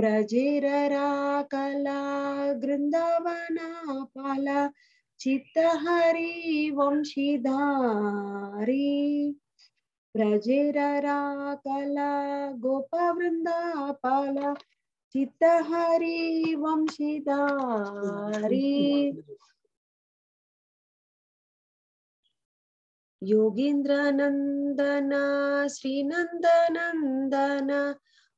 ब्रजिरराकला वृन्दवनापाला चित्तहरि वंशिधारी ब्रजिरराकला गोपवृन्दापाला चित्तहरि वंशिधारी योगीन्द्रनन्दन श्रीनन्दनन्दन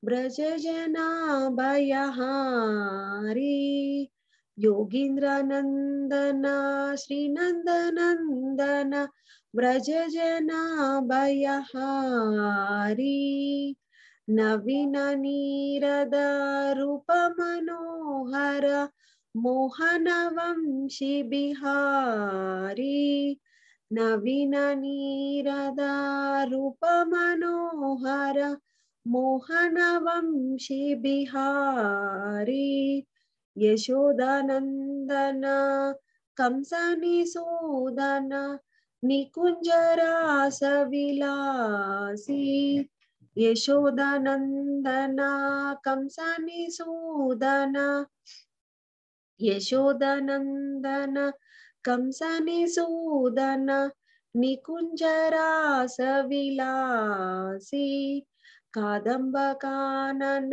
ब्रज जनाभयहारी योगीन्द्रनन्दन श्रीनन्दनन्दन ब्रज जनाभयहारी नवीननीरदारूपमनोहर मोहनवंशि बिहारी नवीननीरदारूपमनोहर मोहनवंशी बिहारी यशोदानन्दन कंसनिसूदन निकुञ्जरासविलासी यशोदानन्दन कंसनिसूदन यशोदानन्दन कंसनिसूदन विलासी कादम्बकानन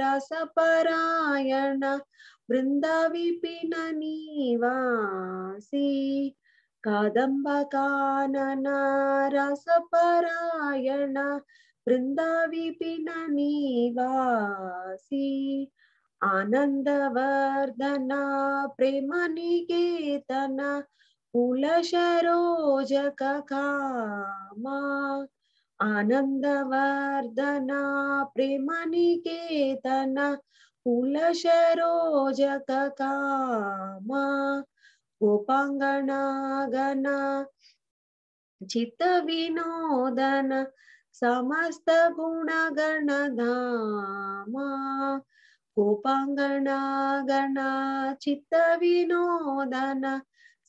रसपरायण वृन्दविपिननिवासी कादम्बकानन रसपरायण वृन्दविपिननिवासी आनन्दवर्धन प्रेमनिकेतन कुलशरोजककामा प्रेम निकेतन काम विनोदन धाम प्रेमनिकेतन गण गोपाङ्गणागण विनोदन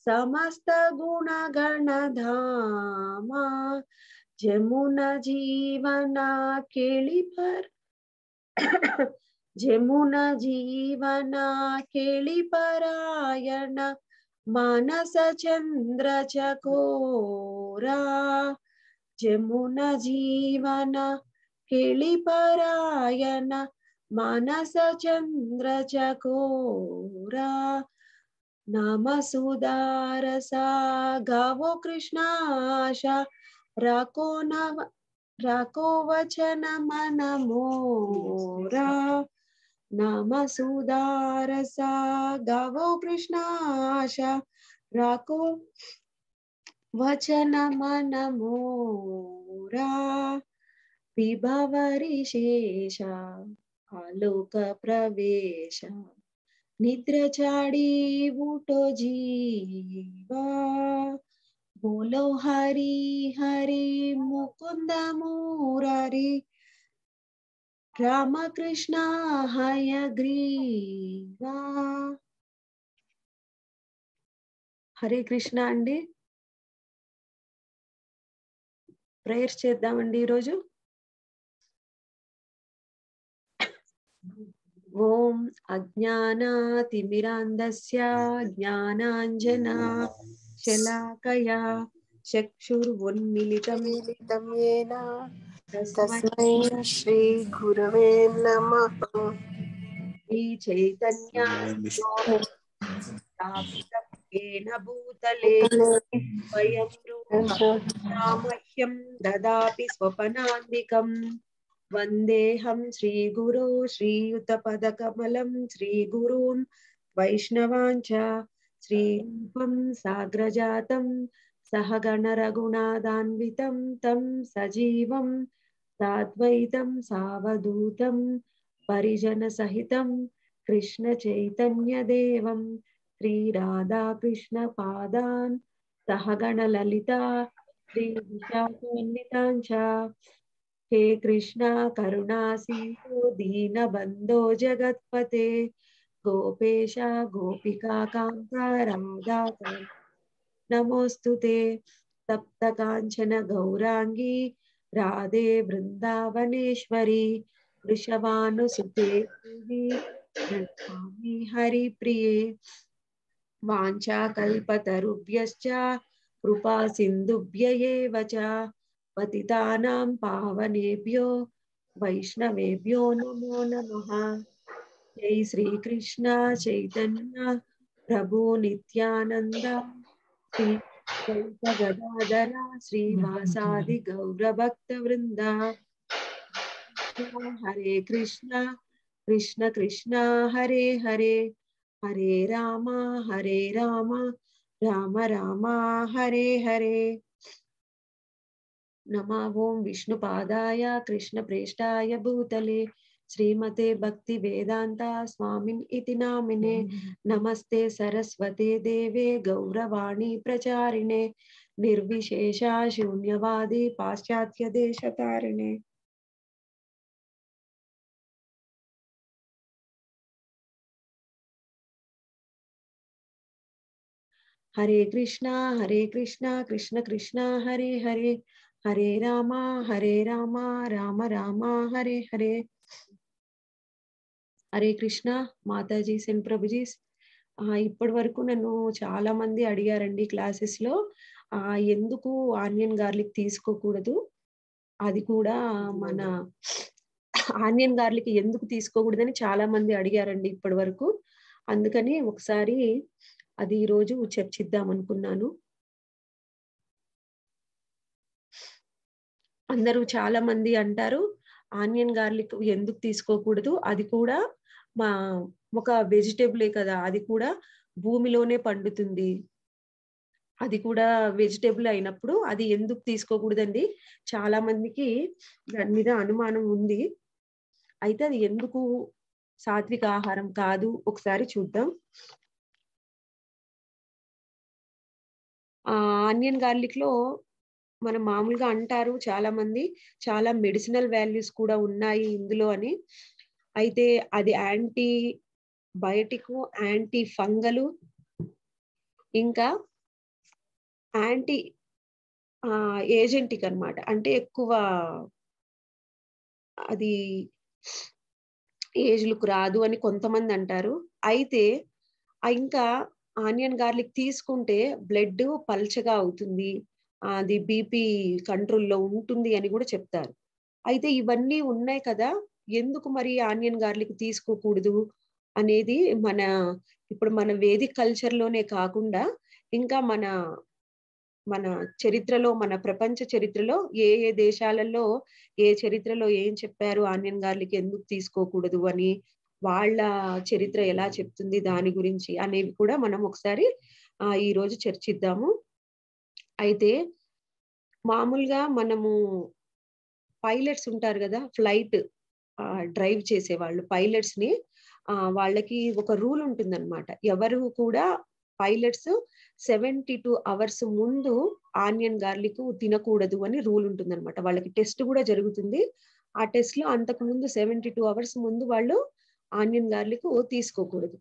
समस्त गुण गण धाम जमुना जीवना केली पर जमुना जीवन केली परायण मानस चंद्र चकोरा जमुना जीवन केली पारायण मानस चंद्र चकोरा नाम सुदारसा गावो कृष्णाशा राकोनव राकोवचनमनमोरा नामसुदारसा गावो कृष्णाशा राको वचनमनमोरा विभवरिशेष चाड़ी निद्रचाडीबुटो जीवा बोलो హరి హరి मुकुंद मुरारी रामकृष्ण हय ग्रीवा హరే కృష్ణ అండి ప్రేయర్స్ చేద్దామండి ఈరోజు ఓం అజ్ఞానాతిమిరాంధస్య జ్ఞానాంజనా शलाकया चक्षुर्वन्मिलितं येन तस्मै श्रीगुरवे नमः भूतले वयं रूपमह्यं स्वपनान्दिकम् वन्देऽहं श्रीगुरो श्रीयुतपदकमलं श्रीगुरून् वैष्णवाञ्च श्रीरूपं साग्रजातं सह गणरघुनादान्वितं तं सजीवं साद्वैतं सावधूतं परिजनसहितं कृष्णचैतन्यदेवं श्रीराधाकृष्णपादान् सह गणललिता श्रीविशाखान्विताञ्च हे कृष्णा करुणासीतो दीनबन्धो जगत्पते गोपेश गोपिकाकान्तारं दाता नमोस्तु ते सप्त कांचन गौरांगी राधे वृन्दावनेश्वरी वृषभानुसुते देवी हरिप्रिये वाञ्छाकल्पतरुभ्यश्च कृपासिन्धुभ्य कृपा सिंधुभ्य पतितानां पावनेभ्यो वैष्णवेभ्यो नमो नमः जय श्री कृष्ण चैतन्य प्रभु नित्यानंद श्री गदाधर श्रीवासादि गौर भक्त वृंद हरे कृष्ण कृष्ण कृष्ण हरे हरे हरे राम हरे राम राम राम हरे हरे नमः ओं कृष्ण कृष्णप्रेष्ठाय भूतले श्रीमते भक्ति वेदांता स्वामी नामिने नमस्ते सरस्वते देवे गौरवाणी प्रचारिणे निर्विशेषा शून्यवादी पाश्चात्य देश देशतारिणे हरे कृष्णा हरे कृष्णा कृष्ण कृष्णा हरे हरे हरे रामा हरे रामा राम रामा हरे हरे హరే కృష్ణ మాతాజీ సెన్ ప్రభుజీ ఇప్పటి వరకు నన్ను చాలా మంది అడిగారండి క్లాసెస్ లో ఆ ఎందుకు ఆనియన్ గార్లిక్ తీసుకోకూడదు అది కూడా మన ఆనియన్ గార్లిక్ ఎందుకు తీసుకోకూడదని చాలా మంది అడిగారండి ఇప్పటి వరకు అందుకని ఒకసారి అది ఈరోజు చర్చిద్దాం అనుకున్నాను అందరూ చాలా మంది అంటారు ఆనియన్ గార్లిక్ ఎందుకు తీసుకోకూడదు అది కూడా మా ఒక వెజిటేబులే కదా అది కూడా భూమిలోనే పండుతుంది అది కూడా వెజిటేబుల్ అయినప్పుడు అది ఎందుకు తీసుకోకూడదండి చాలా మందికి దాని మీద అనుమానం ఉంది అయితే అది ఎందుకు సాత్విక ఆహారం కాదు ఒకసారి చూద్దాం ఆనియన్ గార్లిక్ లో మనం మామూలుగా అంటారు చాలా మంది చాలా మెడిసినల్ వాల్యూస్ కూడా ఉన్నాయి ఇందులో అని అయితే అది యాంటీ బయోటిక్ యాంటీ ఫంగలు ఇంకా యాంటీ ఏజెంటిక్ అనమాట అంటే ఎక్కువ అది ఏజ్లకు రాదు అని కొంతమంది అంటారు అయితే ఇంకా ఆనియన్ గార్లిక్ తీసుకుంటే బ్లడ్ పల్చగా అవుతుంది అది బీపీ కంట్రోల్లో ఉంటుంది అని కూడా చెప్తారు అయితే ఇవన్నీ ఉన్నాయి కదా ఎందుకు మరి ఆనియన్ గార్లిక్ తీసుకోకూడదు అనేది మన ఇప్పుడు మన వేదిక కల్చర్లోనే కాకుండా ఇంకా మన మన చరిత్రలో మన ప్రపంచ చరిత్రలో ఏ ఏ దేశాలలో ఏ చరిత్రలో ఏం చెప్పారు ఆనియన్ గార్లిక్ ఎందుకు తీసుకోకూడదు అని వాళ్ళ చరిత్ర ఎలా చెప్తుంది దాని గురించి అనేవి కూడా మనం ఒకసారి ఈ రోజు చర్చిద్దాము అయితే మామూలుగా మనము పైలట్స్ ఉంటారు కదా ఫ్లైట్ డ్రైవ్ చేసే వాళ్ళు పైలట్స్ ని వాళ్ళకి ఒక రూల్ ఉంటుందన్నమాట ఎవరు కూడా పైలట్స్ సెవెంటీ టూ అవర్స్ ముందు ఆనియన్ గార్లిక్ తినకూడదు అని రూల్ ఉంటుంది అనమాట వాళ్ళకి టెస్ట్ కూడా జరుగుతుంది ఆ టెస్ట్ లో అంతకు ముందు సెవెంటీ టూ అవర్స్ ముందు వాళ్ళు ఆనియన్ గార్లిక్ తీసుకోకూడదు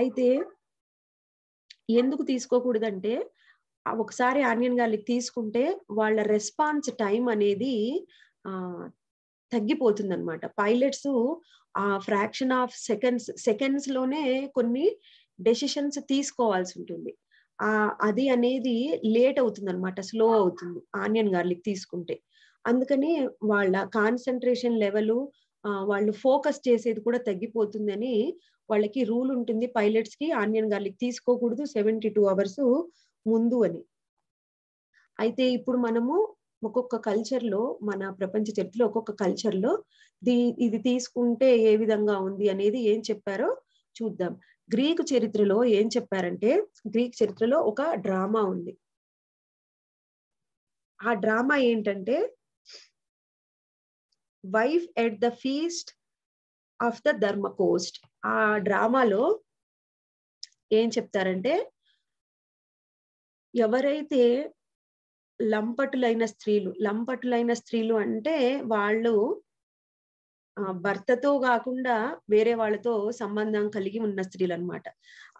అయితే ఎందుకు తీసుకోకూడదంటే ఒకసారి ఆనియన్ గార్లిక్ తీసుకుంటే వాళ్ళ రెస్పాన్స్ టైం అనేది తగ్గిపోతుంది అనమాట పైలట్స్ ఆ ఫ్రాక్షన్ ఆఫ్ సెకండ్స్ సెకండ్స్ లోనే కొన్ని డెసిషన్స్ తీసుకోవాల్సి ఉంటుంది ఆ అది అనేది లేట్ అవుతుంది అనమాట స్లో అవుతుంది ఆనియన్ గార్లిక్ తీసుకుంటే అందుకని వాళ్ళ కాన్సన్ట్రేషన్ లెవెల్ వాళ్ళు ఫోకస్ చేసేది కూడా తగ్గిపోతుందని వాళ్ళకి రూల్ ఉంటుంది పైలట్స్ కి ఆనియన్ గార్లిక్ తీసుకోకూడదు సెవెంటీ టూ అవర్స్ ముందు అని అయితే ఇప్పుడు మనము ఒక్కొక్క కల్చర్ లో మన ప్రపంచ చరిత్రలో ఒక్కొక్క కల్చర్ లో దీ ఇది తీసుకుంటే ఏ విధంగా ఉంది అనేది ఏం చెప్పారో చూద్దాం గ్రీక్ చరిత్రలో ఏం చెప్పారంటే గ్రీక్ చరిత్రలో ఒక డ్రామా ఉంది ఆ డ్రామా ఏంటంటే wife at the feast of the ధర్మ కోస్ట్ ఆ డ్రామాలో ఏం చెప్తారంటే ఎవరైతే లంపటులైన స్త్రీలు లంపటులైన స్త్రీలు అంటే వాళ్ళు భర్తతో కాకుండా వేరే వాళ్ళతో సంబంధం కలిగి ఉన్న స్త్రీలు అనమాట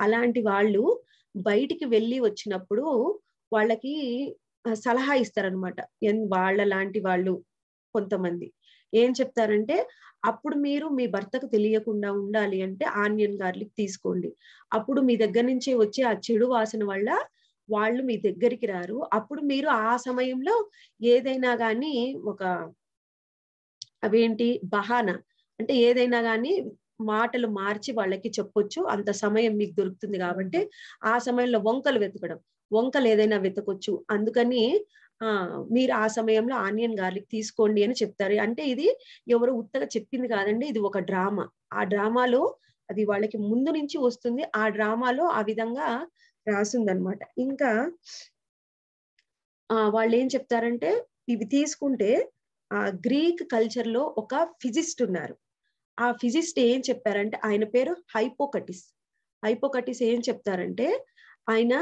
అలాంటి వాళ్ళు బయటికి వెళ్ళి వచ్చినప్పుడు వాళ్ళకి సలహా ఇస్తారనమాట వాళ్ళ లాంటి వాళ్ళు కొంతమంది ఏం చెప్తారంటే అప్పుడు మీరు మీ భర్తకు తెలియకుండా ఉండాలి అంటే ఆనియన్ గార్లిక్ తీసుకోండి అప్పుడు మీ దగ్గర నుంచే వచ్చే ఆ చెడు వాసన వల్ల వాళ్ళు మీ దగ్గరికి రారు అప్పుడు మీరు ఆ సమయంలో ఏదైనా కానీ ఒక అవేంటి బహాన అంటే ఏదైనా కానీ మాటలు మార్చి వాళ్ళకి చెప్పొచ్చు అంత సమయం మీకు దొరుకుతుంది కాబట్టి ఆ సమయంలో వంకలు వెతకడం వంకలు ఏదైనా వెతకొచ్చు అందుకని ఆ మీరు ఆ సమయంలో ఆనియన్ గార్లిక్ తీసుకోండి అని చెప్తారు అంటే ఇది ఎవరు ఉత్తగా చెప్పింది కాదండి ఇది ఒక డ్రామా ఆ డ్రామాలో అది వాళ్ళకి ముందు నుంచి వస్తుంది ఆ డ్రామాలో ఆ విధంగా రాసిందనమాట ఇంకా వాళ్ళు ఏం చెప్తారంటే ఇవి తీసుకుంటే ఆ గ్రీక్ కల్చర్ లో ఒక ఫిజిస్ట్ ఉన్నారు ఆ ఫిజిస్ట్ ఏం చెప్పారంటే ఆయన పేరు హైపోకటిస్ హైపోకటిస్ ఏం చెప్తారంటే ఆయన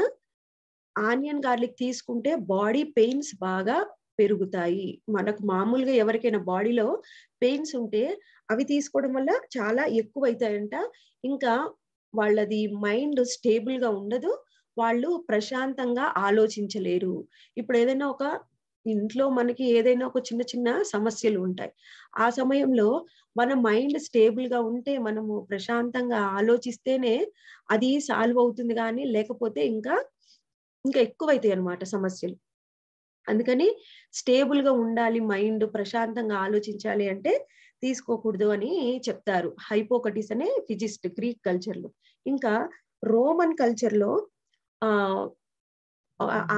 ఆనియన్ గార్లిక్ తీసుకుంటే బాడీ పెయిన్స్ బాగా పెరుగుతాయి మనకు మామూలుగా ఎవరికైనా బాడీలో పెయిన్స్ ఉంటే అవి తీసుకోవడం వల్ల చాలా ఎక్కువ అవుతాయంట ఇంకా వాళ్ళది మైండ్ స్టేబుల్ గా ఉండదు వాళ్ళు ప్రశాంతంగా ఆలోచించలేరు ఇప్పుడు ఏదైనా ఒక ఇంట్లో మనకి ఏదైనా ఒక చిన్న చిన్న సమస్యలు ఉంటాయి ఆ సమయంలో మన మైండ్ స్టేబుల్ గా ఉంటే మనము ప్రశాంతంగా ఆలోచిస్తేనే అది సాల్వ్ అవుతుంది కానీ లేకపోతే ఇంకా ఇంకా ఎక్కువైతాయి అనమాట సమస్యలు అందుకని స్టేబుల్ గా ఉండాలి మైండ్ ప్రశాంతంగా ఆలోచించాలి అంటే తీసుకోకూడదు అని చెప్తారు హైపోకటిస్ అనే ఫిజిస్ట్ గ్రీక్ కల్చర్ లో ఇంకా రోమన్ కల్చర్ లో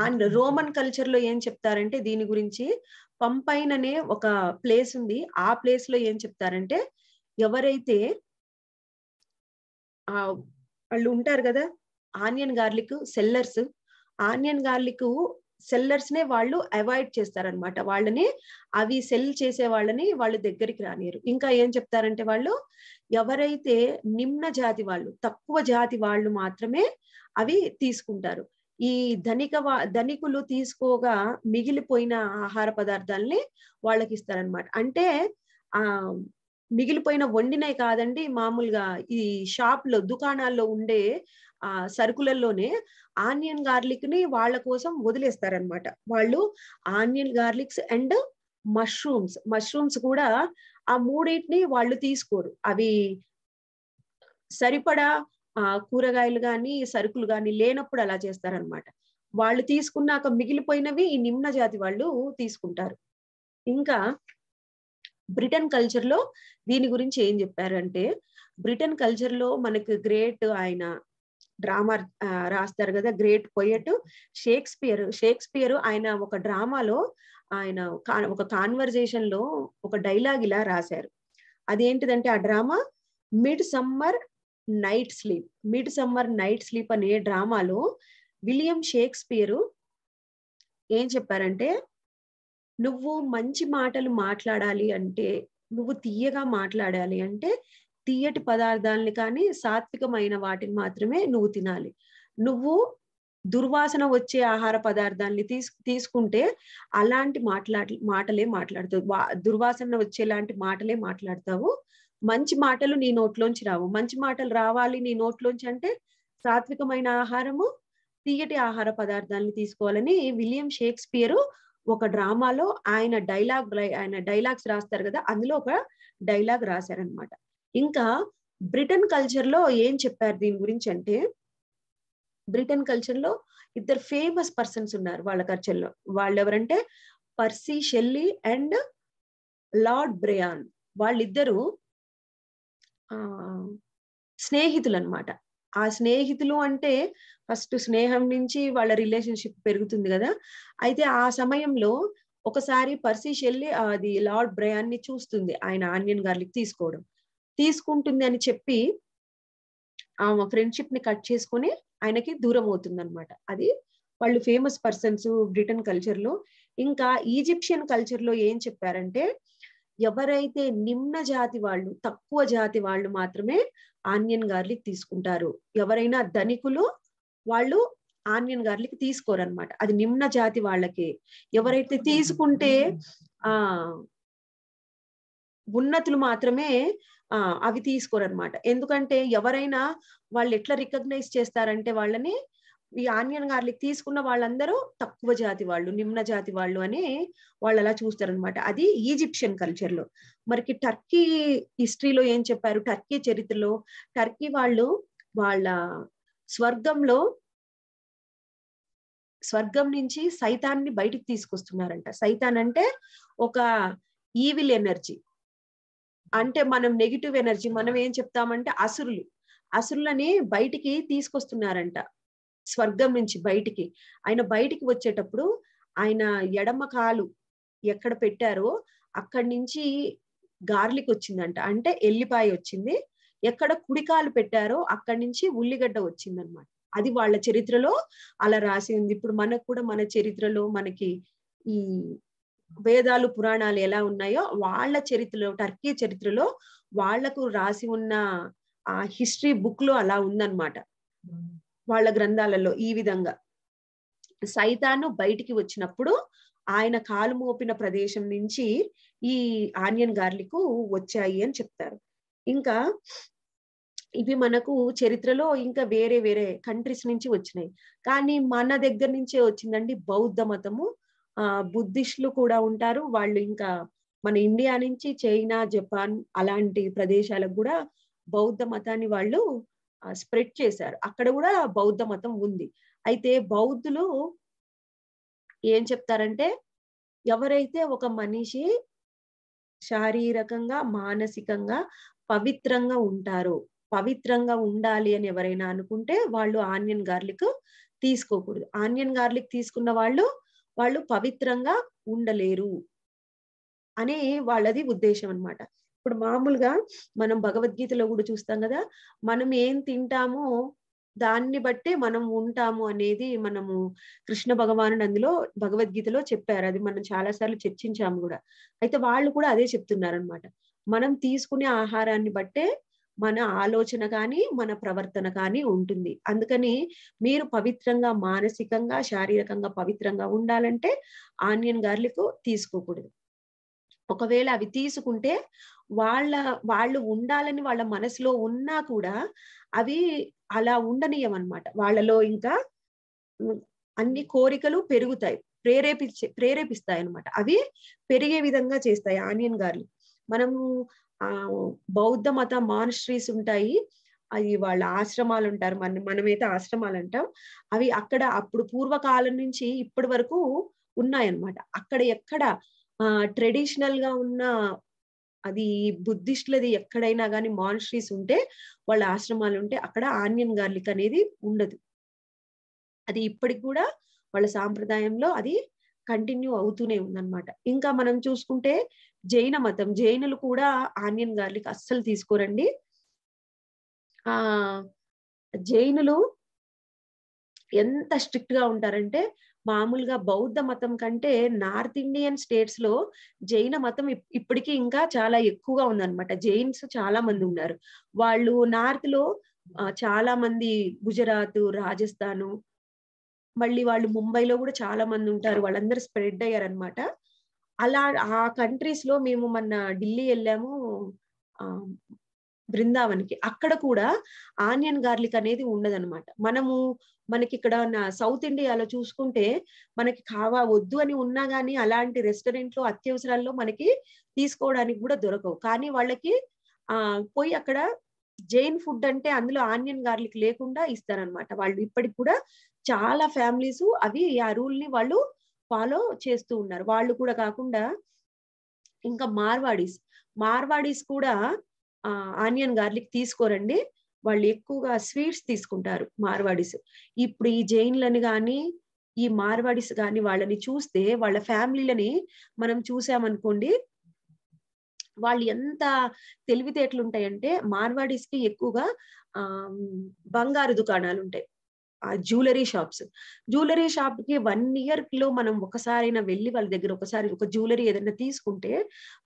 అండ్ రోమన్ కల్చర్ లో ఏం చెప్తారంటే దీని గురించి పంపైన్ అనే ఒక ప్లేస్ ఉంది ఆ ప్లేస్ లో ఏం చెప్తారంటే ఎవరైతే ఆ వాళ్ళు ఉంటారు కదా onion garlic sellers onion garlic sellers నే వాళ్ళు అవాయిడ్ చేస్తారనమాట వాళ్ళని అవి సెల్ చేసే వాళ్ళని వాళ్ళు దగ్గరికి రానియరు ఇంకా ఏం చెప్తారంటే వాళ్ళు ఎవరైతే నిమ్న జాతి వాళ్ళు తక్కువ జాతి వాళ్ళు మాత్రమే అవి తీసుకుంటారు ఈ ధనిక ధనికులు తీసుకోగా మిగిలిపోయిన ఆహార పదార్థాలని వాళ్ళకి ఇస్తారనమాట అంటే ఆ మిగిలిపోయిన వండినవి కాదండి మామూలుగా ఈ షాప్ లో దుకాణాల్లో ఉండే ఆ సరుకులలోనే ఆనియన్ గార్లిక్ ని వాళ్ళ కోసం వదిలేస్తారనమాట వాళ్ళు onion garlics and mushrooms mushrooms కూడా ఆ మూడింటిని వాళ్ళు తీసుకోరు అవి సరిపడా ఆ కూరగాయలు కానీ సరుకులు కానీ లేనప్పుడు అలా చేస్తారనమాట వాళ్ళు తీసుకున్నాక మిగిలిపోయినవి ఈ నిమ్న జాతి వాళ్ళు తీసుకుంటారు ఇంకా బ్రిటన్ కల్చర్ లో దీని గురించి ఏం చెప్పారంటే బ్రిటన్ కల్చర్ లో మనకు గ్రేట్ ఆయన డ్రామా రాస్తారు కదా గ్రేట్ పోయట్ షేక్స్పియర్ షేక్స్పియర్ ఆయన ఒక డ్రామాలో ఆయన ఒక కాన్వర్జేషన్ లో ఒక డైలాగ్ ఇలా రాశారు అదేంటిదంటే ఆ drama midsummer night sleep midsummer night sleep అనే డ్రామాలో విలియం షేక్స్పియర్ ఏం చెప్పారంటే నువ్వు మంచి మాటలు మాట్లాడాలి అంటే నువ్వు తీయగా మాట్లాడాలి అంటే తీయటి పదార్థాలని కానీ సాత్వికమైన వాటిని మాత్రమే నువ్వు తినాలి నువ్వు దుర్వాసన వచ్చే ఆహార పదార్థాన్ని తీసు తీసుకుంటే అలాంటి మాట్లాడ మాటలే మాట్లాడుతావు దుర్వాసన వచ్చేలాంటి మాటలే మాట్లాడతావు మంచి మాటలు నీ నోట్లోంచి రావు మంచి మాటలు రావాలి నీ నోట్లోంచి అంటే సాత్వికమైన ఆహారము తీయటి ఆహార పదార్థాలను తీసుకోవాలని విలియం షేక్స్పియర్ ఒక డ్రామాలో ఆయన డైలాగ్ ఆయన డైలాగ్స్ రాస్తారు కదా అందులో ఒక డైలాగ్ రాశారనమాట ఇంకా బ్రిటన్ కల్చర్ లో ఏం చెప్పారు దీని గురించి అంటే బ్రిటన్ కల్చర్ లో ఇద్దరు ఫేమస్ పర్సన్స్ ఉన్నారు వాళ్ళ కల్చర్ లో వాళ్ళు ఎవరంటే Percy Shelley and Lord Byron వాళ్ళిద్దరూ స్నేహితులు అనమాట ఆ స్నేహితులు అంటే ఫస్ట్ స్నేహం నుంచి వాళ్ళ రిలేషన్షిప్ పెరుగుతుంది కదా అయితే ఆ సమయంలో ఒకసారి పర్సీ షెల్లి అది లార్డ్ బ్రయాన్ని చూస్తుంది ఆయన ఆనియన్ గార్లిక్ తీసుకోవడం తీసుకుంటుంది అని చెప్పి ఆమె ఫ్రెండ్షిప్ ని కట్ చేసుకుని ఆయనకి దూరం అవుతుంది అనమాట అది వాళ్ళు ఫేమస్ పర్సన్స్ బ్రిటన్ కల్చర్ లో ఇంకా ఈజిప్షియన్ కల్చర్ లో ఏం చెప్పారంటే ఎవరైతే నిమ్న జాతి వాళ్ళు తక్కువ జాతి వాళ్ళు మాత్రమే ఆనియన్ గార్లిక్ తీసుకుంటారు ఎవరైనా ధనికులు వాళ్ళు ఆనియన్ గార్లిక్ తీసుకోరనమాట అది నిమ్న జాతి వాళ్ళకే ఎవరైతే తీసుకుంటే ఆ ఉన్నతులు మాత్రమే అవి తీసుకోరనమాట ఎందుకంటే ఎవరైనా వాళ్ళు ఎట్లా రికగ్నైజ్ చేస్తారంటే వాళ్ళని ఈ ఆనియన్ గార్లిక్ తీసుకున్న వాళ్ళందరూ తక్కువ జాతి వాళ్ళు నిమ్న జాతి వాళ్ళు అని వాళ్ళు అలా చూస్తారనమాట అది ఈజిప్షియన్ కల్చర్ లో మరికి టర్కీ హిస్టరీలో ఏం చెప్పారు టర్కీ చరిత్రలో టర్కీ వాళ్ళు వాళ్ళ స్వర్గంలో స్వర్గం నుంచి సైతాన్ని బయటికి తీసుకొస్తున్నారంట సైతాన్ అంటే ఒక ఈవిల్ ఎనర్జీ అంటే మనం నెగిటివ్ ఎనర్జీ మనం ఏం చెప్తామంటే అసురులు అసురులని బయటికి తీసుకొస్తున్నారంట స్వర్గం నుంచి బయటికి ఆయన బయటికి వచ్చేటప్పుడు ఆయన ఎడమ కాలు ఎక్కడ పెట్టారో అక్కడి నుంచి గార్లిక్ వచ్చిందంట అంటే ఎల్లిపాయ వచ్చింది ఎక్కడ కుడికాలు పెట్టారో అక్కడి నుంచి ఉల్లిగడ్డ వచ్చిందనమాట అది వాళ్ళ చరిత్రలో అలా రాసి ఉంది ఇప్పుడు మనకు కూడా మన చరిత్రలో మనకి ఈ వేదాలు పురాణాలు ఎలా ఉన్నాయో వాళ్ళ చరిత్రలో టర్కీ చరిత్రలో వాళ్లకు రాసి ఉన్న ఆ హిస్టరీ బుక్ లో అలా ఉందన్నమాట వాళ్ళ గ్రంథాలలో ఈ విధంగా సైతాను బయటికి వచ్చినప్పుడు ఆయన కాలు మోపిన ప్రదేశం నుంచి ఈ ఆనియన్ గార్లిక్ వచ్చాయి అని చెప్తారు ఇంకా ఇవి మనకు చరిత్రలో ఇంకా వేరే వేరే కంట్రీస్ నుంచి వచ్చినాయి కానీ మన దగ్గర నుంచే వచ్చిందండి బౌద్ధ మతము ఆ బుద్ధిస్టులు కూడా ఉంటారు వాళ్ళు ఇంకా మన ఇండియా నుంచి చైనా జపాన్ అలాంటి ప్రదేశాలకు కూడా బౌద్ధ మతాన్ని వాళ్ళు స్ప్రెడ్ చేశారు అక్కడ కూడా బౌద్ధ మతం ఉంది అయితే బౌద్ధులు ఏం చెప్తారంటే ఎవరైతే ఒక మనిషి శారీరకంగా మానసికంగా పవిత్రంగా ఉంటారో పవిత్రంగా ఉండాలి అని ఎవరైనా అనుకుంటే వాళ్ళు ఆనియన్ గార్లిక్ తీసుకోకూడదు ఆనియన్ గార్లిక్ తీసుకున్న వాళ్ళు వాళ్ళు పవిత్రంగా ఉండలేరు అనే వాళ్ళది ఉద్దేశం అనమాట ఇప్పుడు మామూలుగా మనం భగవద్గీతలో కూడా చూస్తాం కదా మనం ఏం తింటామో దాన్ని బట్టే మనం ఉంటాము అనేది మనము కృష్ణ భగవాను అందులో భగవద్గీతలో చెప్పారు అది మనం చాలా సార్లు చర్చించాము కూడా అయితే వాళ్ళు కూడా అదే చెప్తున్నారు అనమాట మనం తీసుకునే ఆహారాన్ని బట్టే మన ఆలోచన కానీ మన ప్రవర్తన కానీ ఉంటుంది అందుకని మీరు పవిత్రంగా మానసికంగా శారీరకంగా పవిత్రంగా ఉండాలంటే ఆనియన్ గార్లిక్ తీసుకోకూడదు ఒకవేళ అవి తీసుకుంటే వాళ్ళ వాళ్ళు ఉండాలని వాళ్ళ మనసులో ఉన్నా కూడా అవి అలా ఉండనీయమన్నమాట వాళ్ళలో ఇంకా అన్ని కోరికలు పెరుగుతాయి ప్రేరేపించే ప్రేరేపిస్తాయి అనమాట అవి పెరిగే విధంగా చేస్తాయి ఆనియన్ గార్లు మనము బౌద్ధ మత మానిస్ట్రీస్ ఉంటాయి అది వాళ్ళ ఆశ్రమాలు ఉంటారు మన మనమైతే ఆశ్రమాలు అంటాం అవి అక్కడ అప్పుడు పూర్వకాలం నుంచి ఇప్పటి వరకు ఉన్నాయన్నమాట అక్కడ ఎక్కడ ట్రెడిషనల్ గా ఉన్న అది బుద్ధిస్టులది ఎక్కడైనా కానీ మానిస్ట్రీస్ ఉంటే వాళ్ళ ఆశ్రమాలు ఉంటే అక్కడ ఆనియన్ గార్లిక్ అనేది ఉండదు అది ఇప్పటికి కూడా వాళ్ళ సాంప్రదాయంలో అది కంటిన్యూ అవుతూనే ఉందన్నమాట ఇంకా మనం చూసుకుంటే జైన మతం జైనులు కూడా ఆనియన్ గార్లిక్ అస్సలు తీసుకోరండి ఆ జైనులు ఎంత స్ట్రిక్ట్ గా ఉంటారంటే మామూలుగా బౌద్ధ మతం కంటే నార్త్ ఇండియన్ స్టేట్స్ లో జైన మతం ఇప్పటికీ ఇంకా చాలా ఎక్కువగా ఉందన్నమాట జైన్స్ చాలా మంది ఉన్నారు వాళ్ళు నార్త్ లో చాలా మంది గుజరాత్ రాజస్థాను మళ్ళీ వాళ్ళు ముంబైలో కూడా చాలా మంది ఉంటారు వాళ్ళందరూ స్ప్రెడ్ అయ్యారనమాట అలా ఆ కంట్రీస్ లో మేము మొన్న ఢిల్లీ వెళ్ళాము బృందావన్కి అక్కడ కూడా ఆనియన్ గార్లిక్ అనేది ఉండదన్నమాట మనము మనకి ఇక్కడ సౌత్ ఇండియాలో చూసుకుంటే మనకి కావా వద్దు అని ఉన్నా కానీ అలాంటి రెస్టారెంట్ లో అత్యవసరాల్లో మనకి తీసుకోవడానికి కూడా దొరకవు కానీ వాళ్ళకి ఆ పోయి అక్కడ జైన్ ఫుడ్ అంటే అందులో ఆనియన్ గార్లిక్ లేకుండా ఇస్తారనమాట వాళ్ళు ఇప్పటికి కూడా చాలా ఫ్యామిలీస్ అవి ఆ రూల్ ని వాళ్ళు ఫాలో చేస్తూ ఉన్నారు వాళ్ళు కూడా కాకుండా ఇంకా మార్వాడీస్ మార్వాడీస్ కూడా ఆనియన్ గార్లిక్ తీసుకోరండి వాళ్ళు ఎక్కువగా స్వీట్స్ తీసుకుంటారు మార్వాడీస్ ఇప్పుడు ఈ జైన్లను కానీ ఈ మార్వాడీస్ కానీ వాళ్ళని చూస్తే వాళ్ళ ఫ్యామిలీలని మనం చూసామనుకోండి వాళ్ళు ఎంత తెలివితేటలు ఉంటాయంటే మార్వాడీస్ కి ఎక్కువగా ఆ బంగారు దుకాణాలు ఉంటాయి ఆ జ్యువెలరీ షాప్స్ జ్యువెలరీ షాప్ కి వన్ ఇయర్ లో మనం ఒకసారి వెళ్ళి వాళ్ళ దగ్గర ఒకసారి ఒక జ్యువెలరీ ఏదైనా తీసుకుంటే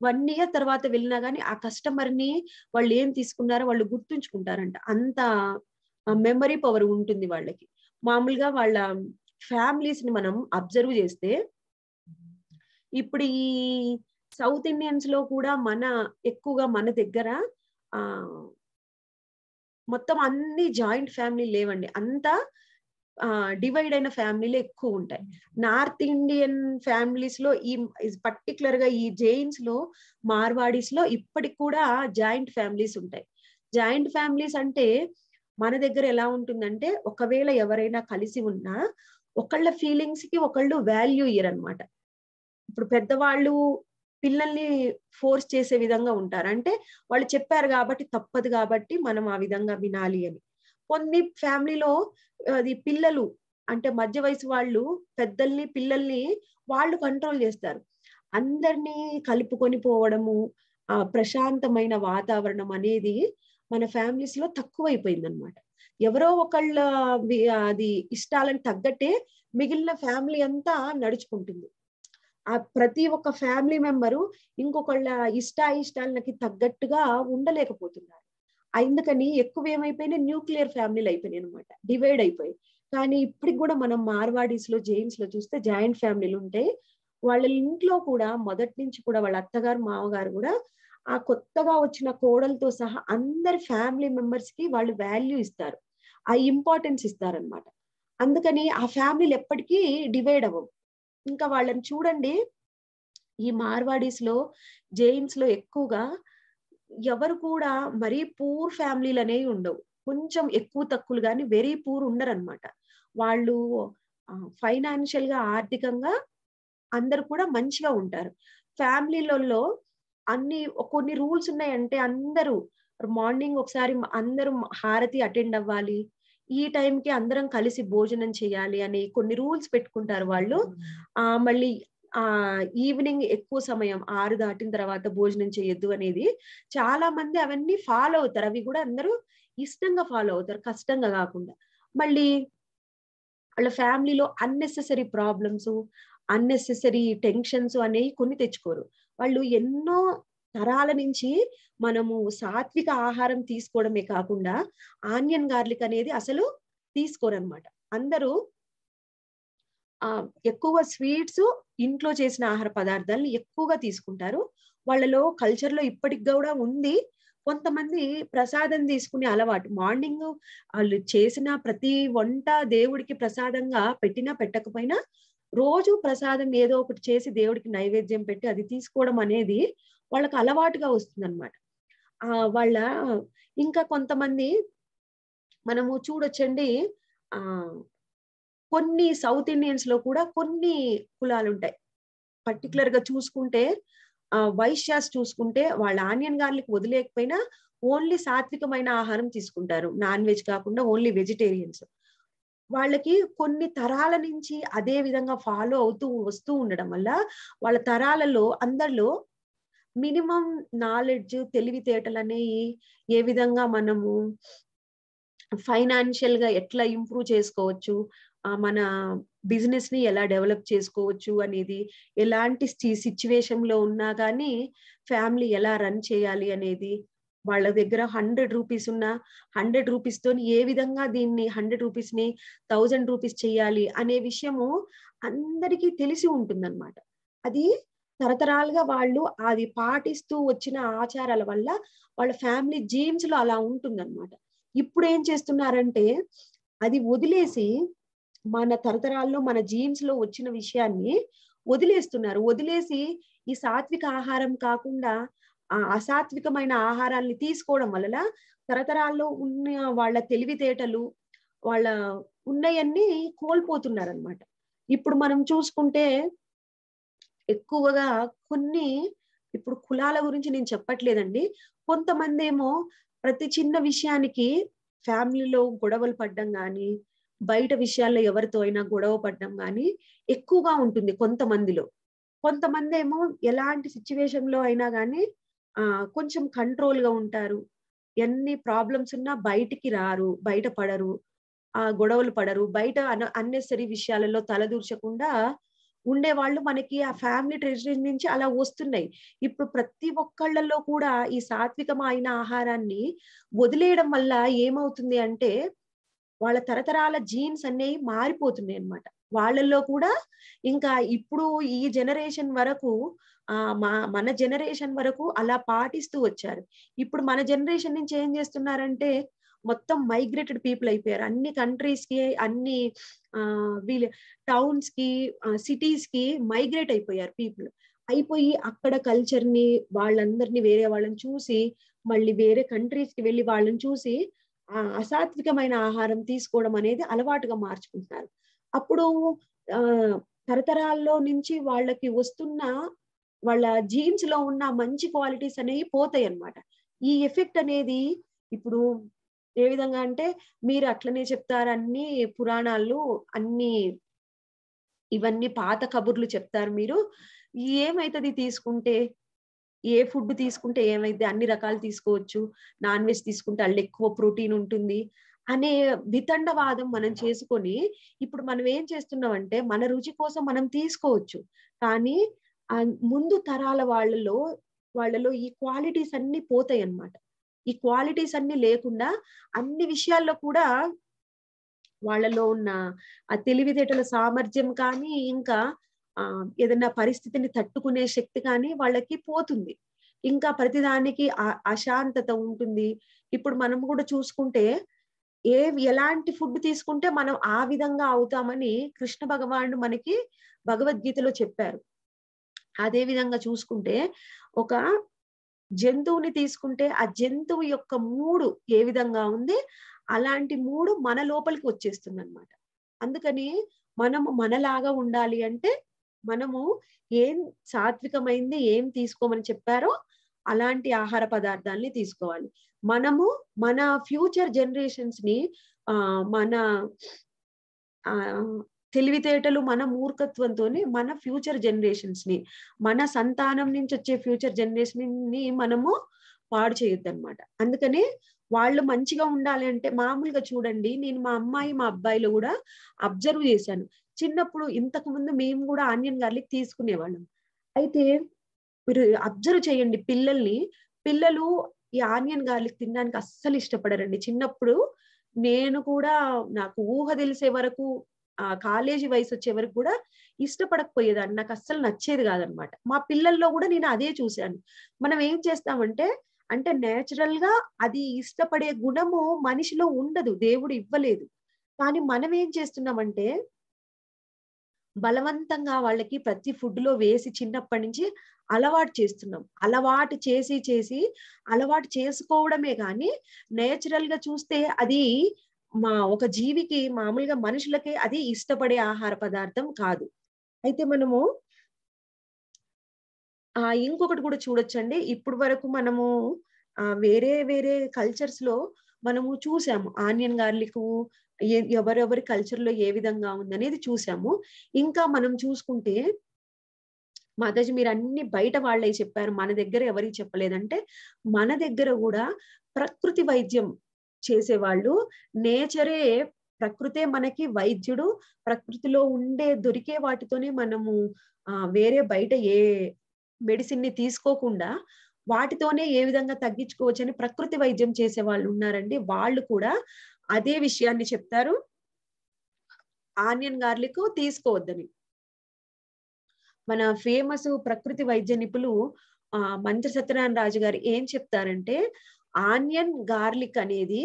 వన్ ఇయర్ తర్వాత వెళ్ళినా గానీ ఆ కస్టమర్ ని వాళ్ళు ఏం తీసుకున్నారో వాళ్ళు గుర్తుంచుకుంటారంట అంత మెమరీ పవర్ ఉంటుంది వాళ్ళకి మామూలుగా వాళ్ళ ఫ్యామిలీస్ ని మనం అబ్జర్వ్ చేస్తే ఇప్పుడు ఈ సౌత్ ఇండియన్స్ లో కూడా మన ఎక్కువగా మన దగ్గర ఆ మొత్తం అన్ని జాయింట్ ఫ్యామిలీ లేవండి అంతా డివైడ్ అయిన ఫ్యామిలీలు ఎక్కువ ఉంటాయి mm-hmm. నార్త్ ఇండియన్ ఫ్యామిలీస్ లో ఈ పర్టికులర్ గా ఈ జైన్స్ లో మార్వాడీస్ లో ఇప్పటికి కూడా జాయింట్ ఫ్యామిలీస్ ఉంటాయి జాయింట్ ఫ్యామిలీస్ అంటే మన దగ్గర ఎలా ఉంటుందంటే ఒకవేళ ఎవరైనా కలిసి ఉన్నా ఒకళ్ళ ఫీలింగ్స్ కి ఒకళ్ళు వాల్యూ ఇయర్ అనమాట ఇప్పుడు పెద్దవాళ్ళు పిల్లల్ని ఫోర్స్ చేసే విధంగా ఉంటారు అంటే వాళ్ళు చెప్పారు కాబట్టి తప్పదు కాబట్టి మనం ఆ విధంగా వినాలి అని కొన్ని ఫ్యామిలీలో అది పిల్లలు అంటే మధ్య వయసు వాళ్ళు పెద్దల్ని పిల్లల్ని వాళ్ళు కంట్రోల్ చేస్తారు అందరినీ కలుపుకొని పోవడము ఆ ప్రశాంతమైన వాతావరణం అనేది మన ఫ్యామిలీస్ లో తక్కువైపోయింది అనమాట ఎవరో ఒకళ్ళ అది ఇష్టాలను తగ్గట్టే మిగిలిన ఫ్యామిలీ అంతా నడుచుకుంటుంది ఆ ప్రతి ఒక్క ఫ్యామిలీ మెంబరు ఇంకొకళ్ళ ఇష్ట ఇష్టాలకి తగ్గట్టుగా ఉండలేకపోతున్నారు అందుకని ఎక్కువ ఏమైపోయినా న్యూక్లియర్ ఫ్యామిలీలు అయిపోయినాయి అనమాట డివైడ్ అయిపోయి కానీ ఇప్పటికి కూడా మనం మార్వాడీస్ లో జైన్స్ లో చూస్తే జాయింట్ ఫ్యామిలీలు ఉంటాయి వాళ్ళ ఇంట్లో కూడా మొదటి నుంచి కూడా వాళ్ళ అత్తగారు మామగారు కూడా ఆ కొత్తగా వచ్చిన కోడలతో సహా అందరి ఫ్యామిలీ మెంబర్స్ కి వాళ్ళు వాల్యూ ఇస్తారు ఆ ఇంపార్టెన్స్ ఇస్తారనమాట అందుకని ఆ ఫ్యామిలీలు ఎప్పటికీ డివైడ్ అవ్వవు ఇంకా వాళ్ళని చూడండి ఈ మార్వాడీస్ లో జైన్స్ లో ఎక్కువగా ఎవరు కూడా మరీ పూర్ ఫ్యామిలీలు అనేవి ఉండవు కొంచెం ఎక్కువ తక్కువలు కానీ వెరీ పూర్ ఉండరనమాట వాళ్ళు ఫైనాన్షియల్ గా ఆర్థికంగా అందరు కూడా మంచిగా ఉంటారు ఫ్యామిలీలలో అన్ని కొన్ని రూల్స్ ఉన్నాయంటే అందరూ మార్నింగ్ ఒకసారి అందరూ హారతి అటెండ్ అవ్వాలి ఈ టైంకి అందరం కలిసి భోజనం చేయాలి అని కొన్ని రూల్స్ పెట్టుకుంటారు వాళ్ళు ఆ మళ్ళీ ఆ ఈవినింగ్ ఎక్కువ సమయం ఆరు దాటిన తర్వాత భోజనం చేయొద్దు అనేది చాలా మంది అవన్నీ ఫాలో అవుతారు అవి కూడా అందరూ ఇష్టంగా ఫాలో అవుతారు కష్టంగా కాకుండా మళ్ళీ వాళ్ళ ఫ్యామిలీలో అన్నెసెసరీ ప్రాబ్లమ్స్ అన్నెసెసరీ టెన్షన్స్ అనేవి కొన్ని తెచ్చుకోరు వాళ్ళు ఎన్నో తరాల నుంచి మనము సాత్విక ఆహారం తీసుకోవడమే కాకుండా ఆనియన్ గార్లిక్ అనేది అసలు తీసుకోరు అనమాట అందరూ ఎక్కువ స్వీట్స్ ఇంట్లో చేసిన ఆహార పదార్థాలను ఎక్కువగా తీసుకుంటారు వాళ్ళలో కల్చర్లో ఇప్పటికి కూడా ఉంది కొంతమంది ప్రసాదం తీసుకునే అలవాటు మార్నింగ్ వాళ్ళు చేసిన ప్రతి వంట దేవుడికి ప్రసాదంగా పెట్టినా పెట్టకపోయినా రోజు ప్రసాదం ఏదో ఒకటి చేసి దేవుడికి నైవేద్యం పెట్టి అది తీసుకోవడం అనేది వాళ్ళకి అలవాటుగా వస్తుందన్నమాట ఆ వాళ్ళ ఇంకా కొంతమంది మనము చూడొచ్చండి ఆ కొన్ని సౌత్ ఇండియన్స్ లో కూడా కొన్ని కులాలు ఉంటాయి పర్టికులర్ గా చూసుకుంటే వైశ్యాస్ చూసుకుంటే వాళ్ళు ఆనియన్ గార్లిక్ వదిలేకపోయినా ఓన్లీ సాత్వికమైన ఆహారం తీసుకుంటారు నాన్ వెజ్ కాకుండా ఓన్లీ వెజిటేరియన్స్ వాళ్ళకి కొన్ని తరాల నుంచి అదే విధంగా ఫాలో అవుతూ వస్తూ ఉండడం వల్ల వాళ్ళ తరాలలో అందరిలో మినిమం నాలెడ్జ్ తెలివితేటలు అనేవి ఏ విధంగా మనము ఫైనాన్షియల్ గా ఎట్లా ఇంప్రూవ్ చేసుకోవచ్చు మన బిజినెస్ ని ఎలా డెవలప్ చేసుకోవచ్చు అనేది ఎలాంటి సిచ్యువేషన్ లో ఉన్నా కానీ ఫ్యామిలీ ఎలా రన్ చేయాలి అనేది వాళ్ళ దగ్గర హండ్రెడ్ రూపీస్ ఉన్న హండ్రెడ్ రూపీస్ తోని ఏ విధంగా దీన్ని హండ్రెడ్ రూపీస్ ని థౌజండ్ రూపీస్ చేయాలి అనే విషయము అందరికీ తెలిసి ఉంటుందన్నమాట అది తరతరాలుగా వాళ్ళు అది పాటిస్తూ వచ్చిన ఆచారాల వల్ల వాళ్ళ ఫ్యామిలీ జీమ్స్ లో అలా ఉంటుందన్నమాట ఇప్పుడు ఏం చేస్తున్నారంటే అది వదిలేసి మన తరతరాల్లో మన జీన్స్ లో వచ్చిన విషయాన్ని వదిలేస్తున్నారు వదిలేసి ఈ సాత్విక ఆహారం కాకుండా ఆ అసాత్వికమైన ఆహారాన్ని తీసుకోవడం వల్ల తరతరాల్లో ఉన్న వాళ్ళ తెలివితేటలు వాళ్ళ ఉన్నయన్నీ కోల్పోతున్నారు అనమాట ఇప్పుడు మనం చూసుకుంటే ఎక్కువగా కొన్ని ఇప్పుడు కులాల గురించి నేను చెప్పట్లేదండి కొంతమంది ఏమో ప్రతి చిన్న విషయానికి ఫ్యామిలీలో గొడవలు పడ్డం కానీ బయట విషయాల్లో ఎవరితో అయినా గొడవ పడడం కానీ ఎక్కువగా ఉంటుంది కొంతమందిలో కొంతమంది ఏమో ఎలాంటి సిచ్యువేషన్ లో అయినా కానీ ఆ కొంచెం కంట్రోల్ గా ఉంటారు ఎన్ని ప్రాబ్లమ్స్ ఉన్నా బయటికి రారు బయట పడరు ఆ గొడవలు పడరు బయట అన్నెసరీ విషయాలలో తలదూర్చకుండా ఉండే వాళ్ళు మనకి ఆ ఫ్యామిలీ ట్రెడిషన్ నుంచి అలా వస్తున్నాయి ఇప్పుడు ప్రతి ఒక్కళ్ళల్లో కూడా ఈ సాత్వికమైన ఆహారాన్ని వదిలేయడం వల్ల ఏమవుతుంది అంటే వాళ్ళ తరతరాల జీన్స్ అనేవి మారిపోతున్నాయి అనమాట వాళ్ళల్లో కూడా ఇంకా ఇప్పుడు ఈ జనరేషన్ వరకు ఆ మా మన జనరేషన్ వరకు అలా పాటిస్తూ వచ్చారు ఇప్పుడు మన జనరేషన్ నుంచి ఏం చేస్తున్నారంటే మొత్తం మైగ్రేటెడ్ పీపుల్ అయిపోయారు అన్ని కంట్రీస్ కి అన్ని వీళ్ళ టౌన్స్ కి సిటీస్ కి మైగ్రేట్ అయిపోయారు పీపుల్ అయిపోయి అక్కడ కల్చర్ ని వాళ్ళందరినీ వేరే వాళ్ళని చూసి మళ్ళీ వేరే కంట్రీస్ కి వెళ్ళి వాళ్ళని చూసి అసాత్వికమైన ఆహారం తీసుకోవడం అనేది అలవాటుగా మార్చుకుంటున్నారు అప్పుడు తరతరాల్లో నుంచి వాళ్ళకి వస్తున్న వాళ్ళ జీన్స్ లో ఉన్న మంచి క్వాలిటీస్ అనేవి పోతాయి అనమాట ఈ ఎఫెక్ట్ అనేది ఇప్పుడు ఏ విధంగా అంటే మీరు అట్లనే చెప్తారు అన్ని పురాణాలు అన్ని ఇవన్నీ పాత కబుర్లు చెప్తారు మీరు ఏమైతుంది తీసుకుంటే ఏ ఫుడ్ తీసుకుంటే ఏమైంది అన్ని రకాలు తీసుకోవచ్చు నాన్ వెజ్ తీసుకుంటే అల్లు ఎక్కువ ప్రోటీన్ ఉంటుంది అనే వితండవాదం మనం చేసుకొని ఇప్పుడు మనం ఏం చేస్తున్నాం అంటే మన రుచి కోసం మనం తీసుకోవచ్చు కానీ ముందు తరాల వాళ్ళలో వాళ్ళలో ఈ క్వాలిటీస్ అన్ని పోతాయి అన్నమాట ఈ క్వాలిటీస్ అన్ని లేకుండా అన్ని విషయాల్లో కూడా వాళ్ళలో ఉన్న ఆ తెలివితేటల సామర్థ్యం కానీ ఇంకా ఏదైనా పరిస్థితిని తట్టుకునే శక్తి కానీ వాళ్ళకి పోతుంది ఇంకా ప్రతిదానికి అశాంతత ఉంటుంది ఇప్పుడు మనం కూడా చూసుకుంటే ఏ ఎలాంటి ఫుడ్ తీసుకుంటే మనం ఆ విధంగా అవుతామని కృష్ణ భగవానుడు మనకి భగవద్గీతలో చెప్పారు అదే విధంగా చూసుకుంటే ఒక జంతువుని తీసుకుంటే ఆ జంతువు యొక్క మూడు ఏ విధంగా ఉంది అలాంటి మూడు మన లోపలికి వచ్చేస్తుంది అనమాట అందుకని మనము మనలాగా ఉండాలి అంటే మనము ఏం సాత్వికమైంది ఏం తీసుకోమని చెప్పారో అలాంటి ఆహార పదార్థాలని తీసుకోవాలి మనము మన ఫ్యూచర్ జనరేషన్స్ ని ఆ మన తెలివితేటలు మన మూర్ఖత్వంతోనే మన ఫ్యూచర్ జనరేషన్స్ ని మన సంతానం నుంచి వచ్చే ఫ్యూచర్ జనరేషన్ ని మనము పాడు చేయొద్దు అనమాట అందుకనే వాళ్ళు మంచిగా ఉండాలి అంటే మామూలుగా చూడండి నేను మా అమ్మాయి మా అబ్బాయిలో కూడా అబ్జర్వ్ చేశాను చిన్నప్పుడు ఇంతకు ముందు మేము కూడా ఆనియన్ గార్లిక్ తీసుకునేవాళ్ళం అయితే మీరు అబ్జర్వ్ చేయండి పిల్లల్ని పిల్లలు ఈ ఆనియన్ గార్లిక్ తినడానికి అస్సలు ఇష్టపడరండి చిన్నప్పుడు నేను కూడా నాకు ఊహ తెలిసే వరకు ఆ కాలేజీ వయసు వచ్చే వరకు కూడా ఇష్టపడకపోయేదాన్ని నాకు అస్సలు నచ్చేది కాదనమాట మా పిల్లల్లో కూడా నేను అదే చూశాను మనం ఏం చేస్తామంటే అంటే నేచురల్ గా అది ఇష్టపడే గుణము మనిషిలో ఉండదు దేవుడు ఇవ్వలేదు కానీ మనం ఏం చేస్తున్నామంటే బలవంతంగా వాళ్ళకి ప్రతి ఫుడ్ లో వేసి చిన్నప్పటి నుంచి అలవాటు చేస్తున్నాం అలవాటు చేసి చేసి అలవాటు చేసుకోవడమే కానీ నేచురల్ గా చూస్తే అది మా ఒక జీవికి మామూలుగా మనుషులకి అది ఇష్టపడే ఆహార పదార్థం కాదు అయితే మనము ఆ ఇంకొకటి కూడా చూడొచ్చండి ఇప్పుడు వరకు మనము వేరే వేరే కల్చర్స్ లో మనము చూసాము ఆనియన్ గార్లిక్ ఎవరెవరి కల్చర్లో ఏ విధంగా ఉందనేది చూసాము ఇంకా మనం చూసుకుంటే మాతాజీ మీరు అన్ని బయట వాళ్ళే చెప్పారు మన దగ్గర ఎవరికి చెప్పలేదంటే మన దగ్గర కూడా ప్రకృతి వైద్యం చేసేవాళ్ళు నేచరే ప్రకృతే మనకి వైద్యుడు ప్రకృతిలో ఉండే దొరికే వాటితోనే మనము వేరే బయట ఏ మెడిసిన్ ని తీసుకోకుండా వాటితోనే ఏ విధంగా తగ్గించుకోవచ్చు అని ప్రకృతి వైద్యం చేసే వాళ్ళు ఉన్నారండి వాళ్ళు కూడా అదే విషయాన్ని చెప్తారు ఆనియన్ గార్లిక్ తీసుకోవద్దని మన ఫేమస్ ప్రకృతి వైద్య నిపులు ఆ మంత్రి సత్యనారాయణ రాజు గారు ఏం చెప్తారంటే ఆనియన్ గార్లిక్ అనేది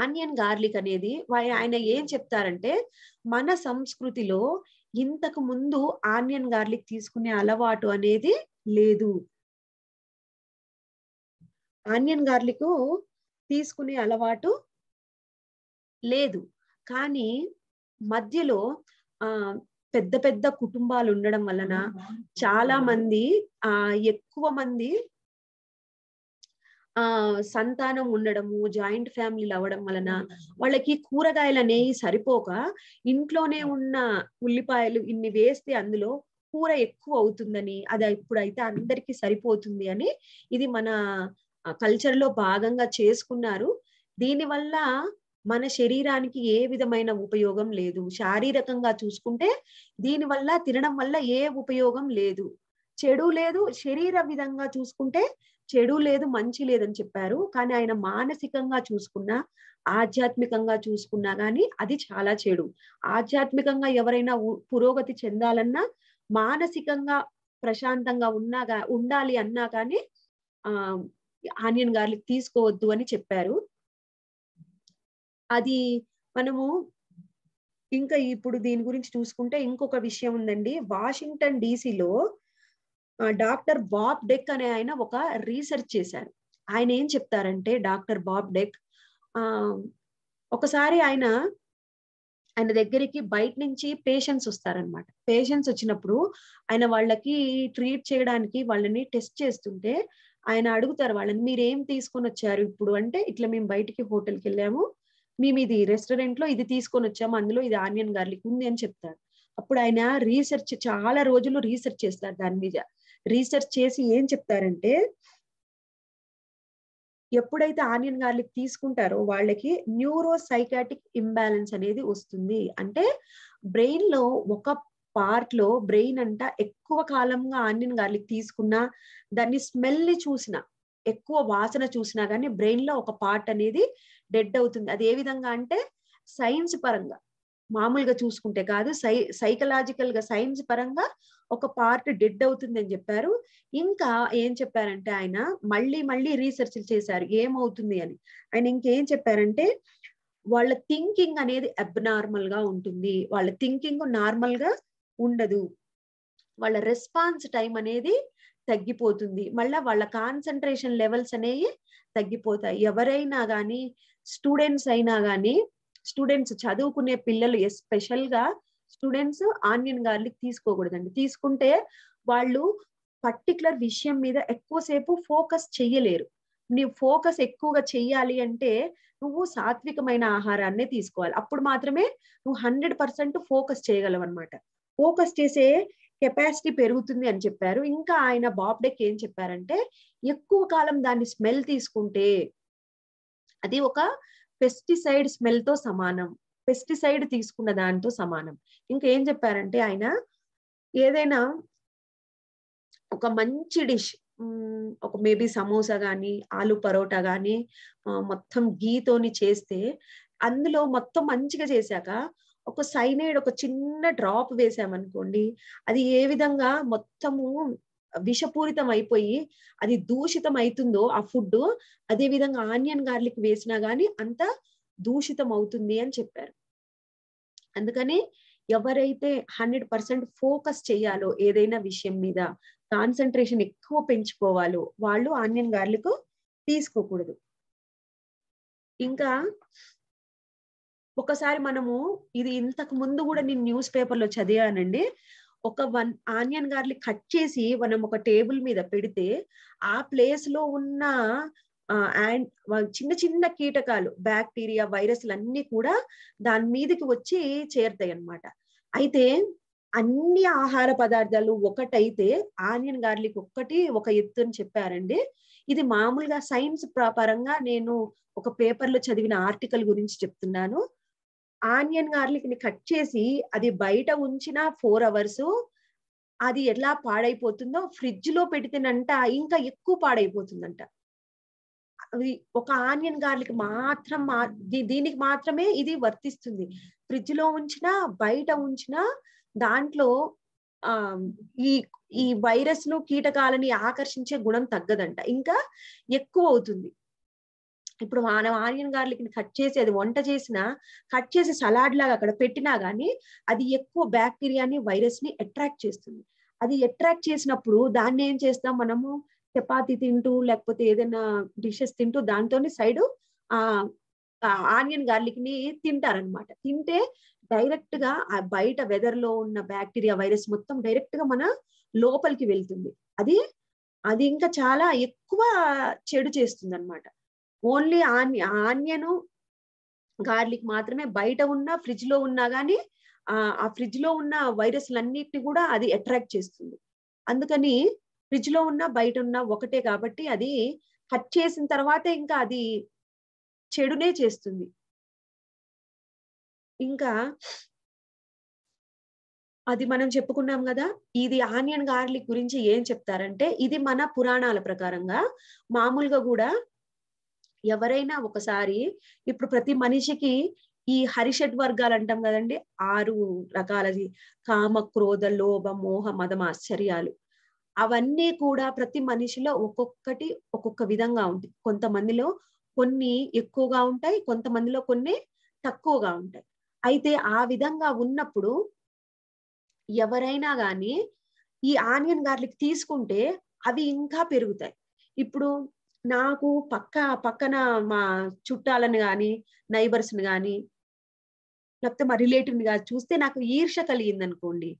ఆనియన్ గార్లిక్ అనేది ఆయన ఏం చెప్తారంటే మన సంస్కృతిలో ఇంతకు ముందు ఆనియన్ గార్లిక్ తీసుకునే అలవాటు అనేది లేదు ఆనియన్ గార్లిక్ తీసుకునే అలవాటు లేదు కానీ మధ్యలో ఆ పెద్ద పెద్ద కుటుంబాలు ఉండడం వలన చాలా మంది ఆ ఎక్కువ మంది ఆ సంతానం ఉండడము జాయింట్ ఫ్యామిలీలు అవ్వడం వలన వాళ్ళకి కూరగాయలు అనేవి సరిపోక ఇంట్లోనే ఉన్న ఉల్లిపాయలు ఇన్ని వేస్తే అందులో కూర ఎక్కువ అవుతుందని అది ఇప్పుడైతే అందరికీ సరిపోతుంది అని ఇది మన కల్చర్ లో భాగంగా చేసుకున్నారు దీనివల్ల మన శరీరానికి ఏ విధమైన ఉపయోగం లేదు శారీరకంగా చూసుకుంటే దీనివల్ల తినడం వల్ల ఏ ఉపయోగం లేదు చెడు లేదు శరీర విధంగా చూసుకుంటే చెడు లేదు మంచి లేదని చెప్పారు కానీ ఆయన మానసికంగా చూసుకున్నా ఆధ్యాత్మికంగా చూసుకున్నా కానీ అది చాలా చెడు ఆధ్యాత్మికంగా ఎవరైనా పురోగతి చెందాలన్నా మానసికంగా ప్రశాంతంగా ఉన్నా ఉండాలి అన్నా కానీ ఆ ఆనియన్ గార్లిక్ తీసుకోవద్దు అని చెప్పారు అది మనము ఇంకా ఇప్పుడు దీని గురించి చూసుకుంటే ఇంకొక విషయం ఉందండి వాషింగ్టన్ డీసీలో డాక్టర్ బాబ్ డెక్ అనే ఆయన ఒక రీసెర్చ్ చేశారు ఆయన ఏం చెప్తారంటే డాక్టర్ బాబ్ డెక్ ఒకసారి ఆయన ఆయన దగ్గరికి బయట నుంచి పేషెంట్స్ వస్తారనమాట పేషెంట్స్ వచ్చినప్పుడు ఆయన వాళ్ళకి ట్రీట్ చేయడానికి వాళ్ళని టెస్ట్ చేస్తుంటే ఆయన అడుగుతారు వాళ్ళని మీరు ఏం తీసుకొని వచ్చారు ఇప్పుడు అంటే ఇట్లా మేము బయటికి హోటల్కి వెళ్ళాము మేము ఇది రెస్టారెంట్ లో ఇది తీసుకొని వచ్చాము అందులో ఇది ఆనియన్ గార్లిక్ ఉంది అని చెప్తారు అప్పుడు ఆయన రీసెర్చ్ చాలా రోజులు రీసెర్చ్ చేస్తారు దాని మీద రీసెర్చ్ చేసి ఏం చెప్తారంటే ఎప్పుడైతే ఆనియన్ గార్లిక్ తీసుకుంటారో వాళ్ళకి న్యూరో సైకాటిక్ ఇంబ్యాలెన్స్ అనేది వస్తుంది అంటే బ్రెయిన్ లో ఒక పార్ట్ లో బ్రెయిన్ అంట ఎక్కువ కాలంగా ఆనియన్ గార్లిక్ తీసుకున్నా దాన్ని స్మెల్ ని చూసిన ఎక్కువ వాసన చూసినా కానీ బ్రెయిన్ లో ఒక పార్ట్ అనేది డెడ్ అవుతుంది అది ఏ విధంగా అంటే సైన్స్ పరంగా మామూలుగా చూసుకుంటే కాదు సై సైకలాజికల్ గా సైన్స్ పరంగా ఒక పార్ట్ డెడ్ అవుతుంది అని చెప్పారు ఇంకా ఏం చెప్పారంటే ఆయన మళ్ళీ మళ్ళీ రీసెర్చ్లు చేశారు ఏమవుతుంది అని ఆయన ఇంకేం చెప్పారంటే వాళ్ళ థింకింగ్ అనేది అబ్నార్మల్ గా ఉంటుంది వాళ్ళ థింకింగ్ నార్మల్ గా ఉండదు వాళ్ళ రెస్పాన్స్ టైం అనేది తగ్గిపోతుంది మళ్ళీ వాళ్ళ కాన్సన్ట్రేషన్ లెవెల్స్ అనేవి తగ్గిపోతాయి ఎవరైనా కానీ స్టూడెంట్స్ అయినా కానీ స్టూడెంట్స్ చదువుకునే పిల్లలు ఎస్పెషల్ గా స్టూడెంట్స్ ఆనియన్ గార్లిక్ తీసుకోకూడదండి తీసుకుంటే వాళ్ళు పర్టికులర్ విషయం మీద ఎక్కువసేపు ఫోకస్ చెయ్యలేరు నీ ఫోకస్ ఎక్కువగా చెయ్యాలి అంటే నువ్వు సాత్వికమైన ఆహారాన్నే తీసుకోవాలి అప్పుడు మాత్రమే నువ్వు హండ్రెడ్ పర్సెంట్ ఫోకస్ చేయగలవు అనమాట ఫోకస్ చేసే కెపాసిటీ పెరుగుతుంది అని చెప్పారు ఇంకా ఆయన బాబ్డెక్ ఏం చెప్పారంటే ఎక్కువ కాలం దాన్ని స్మెల్ తీసుకుంటే అది ఒక పెస్టిసైడ్ స్మెల్ తో సమానం పెస్టిసైడ్ తీసుకున్న దానితో సమానం ఇంకా ఏం చెప్పారంటే ఆయన ఏదైనా ఒక మంచి డిష్ ఒక మేబీ సమోసా కానీ ఆలు పరోటా కానీ మొత్తం గీతోని చేస్తే అందులో మొత్తం మంచిగా చేశాక ఒక సైనైడ్ ఒక చిన్న డ్రాప్ వేసామనుకోండి అది ఏ విధంగా మొత్తము విషపూరితం అయిపోయి అది దూషితం అవుతుందో ఆ ఫుడ్ అదే విధంగా ఆనియన్ గార్లిక్ వేసినా గానీ అంత దూషితం అవుతుంది అని చెప్పారు అందుకని ఎవరైతే హండ్రెడ్ పర్సెంట్ ఫోకస్ చేయాలో ఏదైనా విషయం మీద కాన్సన్ట్రేషన్ ఎక్కువ పెంచుకోవాలో వాళ్ళు ఆనియన్ గార్లిక్ తీసుకోకూడదు ఇంకా ఒకసారి మనము ఇది ఇంతకు ముందు కూడా నేను న్యూస్ పేపర్లో చదివానండి ఒక వన్ ఆనియన్ గార్లిక్ కట్ చేసి మనం ఒక టేబుల్ మీద పెడితే ఆ ప్లేస్ లో ఉన్న చిన్న చిన్న కీటకాలు బ్యాక్టీరియా వైరస్లు అన్ని కూడా దాని మీదకి వచ్చి చేరుతాయి అనమాట అయితే అన్ని ఆహార పదార్థాలు ఒకటైతే ఆనియన్ గార్లిక్ ఒక్కటి ఒక ఎత్తు అని చెప్పారండి ఇది మామూలుగా సైన్స్ పరంగా నేను ఒక పేపర్లో చదివిన ఆర్టికల్ గురించి చెప్తున్నాను ఆనియన్ గార్లిక్ ని కట్ చేసి అది బయట ఉంచిన ఫోర్ అవర్స్ అది ఎలా పాడైపోతుందో ఫ్రిడ్జ్ లో పెడితేనంట ఇంకా ఎక్కువ పాడైపోతుందంట అది ఒక ఆనియన్ గార్లిక్ మాత్రం దీనికి మాత్రమే ఇది వర్తిస్తుంది ఫ్రిడ్జ్ లో ఉంచిన బయట ఉంచిన దాంట్లో ఆ ఈ ఈ వైరస్ ను కీటకాలని ఆకర్షించే గుణం తగ్గదంట ఇంకా ఎక్కువ అవుతుంది ఇప్పుడు మన ఆనియన్ గార్లిక్ ని కట్ చేసి అది వంట చేసినా కట్ చేసి సలాడ్ లాగా అక్కడ పెట్టినా గానీ అది ఎక్కువ బ్యాక్టీరియాని వైరస్ ని అట్రాక్ట్ చేస్తుంది అది అట్రాక్ట్ చేసినప్పుడు దాన్ని ఏం చేస్తాం మనము చపాతి తింటూ లేకపోతే ఏదైనా డిషెస్ తింటూ దాంతోని సైడ్ ఆ ఆనియన్ గార్లిక్ ని తింటారనమాట తింటే డైరెక్ట్ గా ఆ బయట వెదర్ లో ఉన్న బ్యాక్టీరియా వైరస్ మొత్తం డైరెక్ట్ గా మన లోపలికి వెళ్తుంది అది అది ఇంకా చాలా ఎక్కువ చెడు చేస్తుంది అనమాట ఓన్లీ ఆన్య ఆనియను గార్లిక్ మాత్రమే బయట ఉన్న ఫ్రిడ్జ్ లో ఉన్నా కానీ ఆ ఫ్రిడ్జ్ లో ఉన్న వైరస్లన్నిటిని కూడా అది అట్రాక్ట్ చేస్తుంది అందుకని ఫ్రిడ్జ్ లో ఉన్న బయట ఉన్న ఒకటే కాబట్టి అది కట్ చేసిన తర్వాత ఇంకా అది చెడునే చేస్తుంది ఇంకా అది మనం చెప్పుకున్నాం కదా ఇది ఆనియన్ గార్లిక్ గురించి ఏం చెప్తారంటే ఇది మన పురాణాల ప్రకారంగా మామూలుగా కూడా ఎవరైనా ఒకసారి ఇప్పుడు ప్రతి మనిషికి ఈ హరిషడ్ వర్గాలు అంటాం కదండి ఆరు రకాలది కామ క్రోధ లోభ మోహ మదం ఆశ్చర్యాలు అవన్నీ కూడా ప్రతి మనిషిలో ఒక్కొక్కటి ఒక్కొక్క విధంగా ఉంది కొంతమందిలో కొన్ని ఎక్కువగా ఉంటాయి కొంతమందిలో కొన్ని తక్కువగా ఉంటాయి అయితే ఆ విధంగా ఉన్నప్పుడు ఎవరైనా కానీ ఈ ఆనియన్ గార్లిక్ తీసుకుంటే అవి ఇంకా పెరుగుతాయి ఇప్పుడు నాకు పక్క పక్కన మా చుట్టాలను కానీ నైబర్స్ని కానీ లేకపోతే మా రిలేటివ్ని కానీ చూస్తే నాకు ఈర్ష కలిగింది అనుకోండి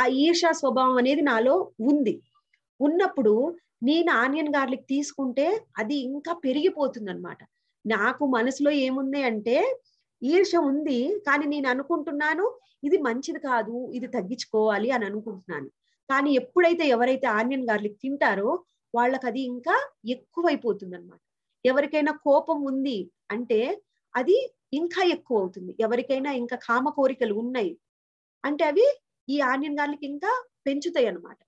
ఆ ఈర్ష స్వభావం అనేది నాలో ఉంది ఉన్నప్పుడు నేను ఆనియన్ గార్లిక్ తీసుకుంటే అది ఇంకా పెరిగిపోతుంది అనమాట నాకు మనసులో ఏముంది అంటే ఈర్ష ఉంది కానీ నేను అనుకుంటున్నాను ఇది మంచిది కాదు ఇది తగ్గించుకోవాలి అని అనుకుంటున్నాను కానీ ఎప్పుడైతే ఎవరైతే ఆనియన్ గార్లిక్ తింటారో వాళ్ళకి అది ఇంకా ఎక్కువైపోతుంది అనమాట ఎవరికైనా కోపం ఉంది అంటే అది ఇంకా ఎక్కువ అవుతుంది ఎవరికైనా ఇంకా కామ కోరికలు ఉన్నాయి అంటే అవి ఈ గార్లకి ఇంకా పెంచుతాయి అనమాట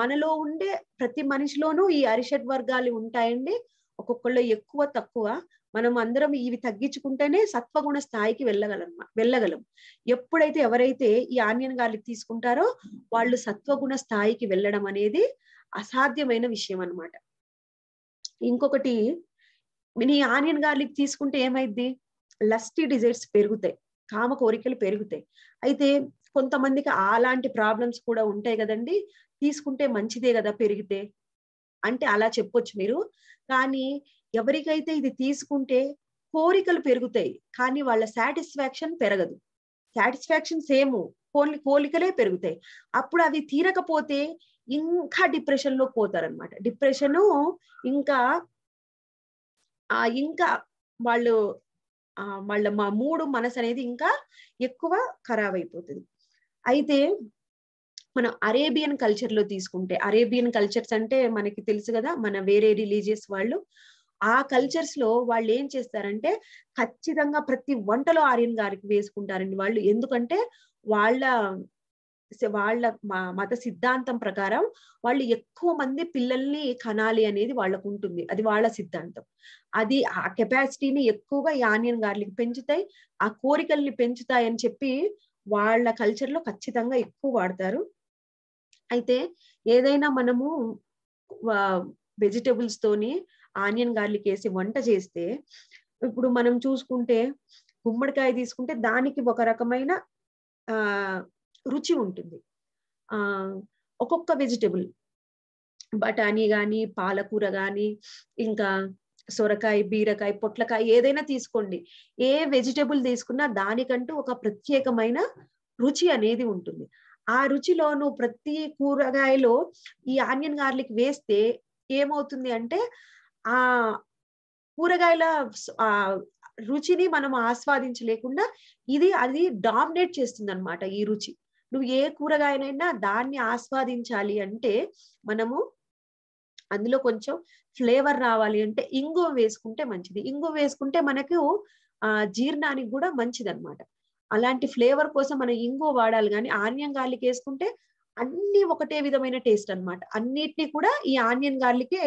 మనలో ఉండే ప్రతి మనిషిలోనూ ఈ అరిషడ్ వర్గాలు ఉంటాయండి ఒక్కొక్కళ్ళు ఎక్కువ తక్కువ మనం అందరం ఇవి తగ్గించుకుంటేనే సత్వగుణ స్థాయికి వెళ్ళగలం వెళ్ళగలం ఎప్పుడైతే ఎవరైతే ఈ ఆన్యన్ గాలికి తీసుకుంటారో వాళ్ళు సత్వగుణ స్థాయికి వెళ్ళడం అనేది అసాధ్యమైన విషయం అనమాట ఇంకొకటి నీ ఆనియన్ గార్లిక్ తీసుకుంటే ఏమైద్ది లస్టీ డిజైర్స్ పెరుగుతాయి కామ కోరికలు పెరుగుతాయి అయితే కొంతమందికి అలాంటి ప్రాబ్లమ్స్ కూడా ఉంటాయి కదండి తీసుకుంటే మంచిదే కదా పెరిగితే అంటే అలా చెప్పొచ్చు మీరు కానీ ఎవరికైతే ఇది తీసుకుంటే కోరికలు పెరుగుతాయి కానీ వాళ్ళ సాటిస్ఫాక్షన్ పెరగదు సాటిస్ఫాక్షన్ సేమ్ కోలి కోలికలే పెరుగుతాయి అప్పుడు అవి తీరకపోతే ఇంకా డిప్రెషన్ లో పోతారనమాట డిప్రెషన్ ఇంకా ఆ ఇంకా వాళ్ళు వాళ్ళ మా మూడు మనసు అనేది ఇంకా ఎక్కువ ఖరాబ్ అయిపోతుంది అయితే మనం అరేబియన్ కల్చర్ లో తీసుకుంటే అరేబియన్ కల్చర్స్ అంటే మనకి తెలుసు కదా మన వేరే రిలీజియస్ వాళ్ళు ఆ కల్చర్స్ లో వాళ్ళు ఏం చేస్తారంటే ఖచ్చితంగా ప్రతి వంటలో ఆర్యన్ గారికి వేసుకుంటారండి వాళ్ళు ఎందుకంటే వాళ్ళ వాళ్ళ మత సిద్ధాంతం ప్రకారం వాళ్ళు ఎక్కువ మంది పిల్లల్ని కనాలి అనేది వాళ్ళకు ఉంటుంది అది వాళ్ళ సిద్ధాంతం అది ఆ కెపాసిటీని ఎక్కువగా యానియన్ ఆనియన్ గార్లిక్ పెంచుతాయి ఆ కోరికల్ని పెంచుతాయి అని చెప్పి వాళ్ళ కల్చర్ లో ఖచ్చితంగా ఎక్కువ వాడతారు అయితే ఏదైనా మనము వెజిటేబుల్స్ తోని ఆనియన్ గార్లిక్ వేసి వంట చేస్తే ఇప్పుడు మనం చూసుకుంటే గుమ్మడికాయ తీసుకుంటే దానికి ఒక రకమైన ఆ రుచి ఉంటుంది ఆ ఒక్కొక్క వెజిటబుల్ బఠానీ కానీ పాలకూర కానీ ఇంకా సొరకాయ బీరకాయ పొట్లకాయ ఏదైనా తీసుకోండి ఏ వెజిటబుల్ తీసుకున్నా దానికంటూ ఒక ప్రత్యేకమైన రుచి అనేది ఉంటుంది ఆ రుచిలో నువ్వు ప్రతి కూరగాయలో ఈ ఆనియన్ గార్లిక్ వేస్తే ఏమవుతుంది అంటే ఆ కూరగాయల రుచిని మనం ఆస్వాదించలేకుండా ఇది అది డామినేట్ చేస్తుంది అనమాట ఈ రుచి నువ్వు ఏ కూరగాయనైనా దాన్ని ఆస్వాదించాలి అంటే మనము అందులో కొంచెం ఫ్లేవర్ రావాలి అంటే ఇంగు వేసుకుంటే మంచిది ఇంగు వేసుకుంటే మనకు ఆ జీర్ణానికి కూడా మంచిది అనమాట అలాంటి ఫ్లేవర్ కోసం మనం ఇంగు వాడాలి కానీ ఆనియన్ గార్లిక్ వేసుకుంటే అన్ని ఒకటే విధమైన టేస్ట్ అనమాట అన్నిటినీ కూడా ఈ ఆనియన్ గార్లికే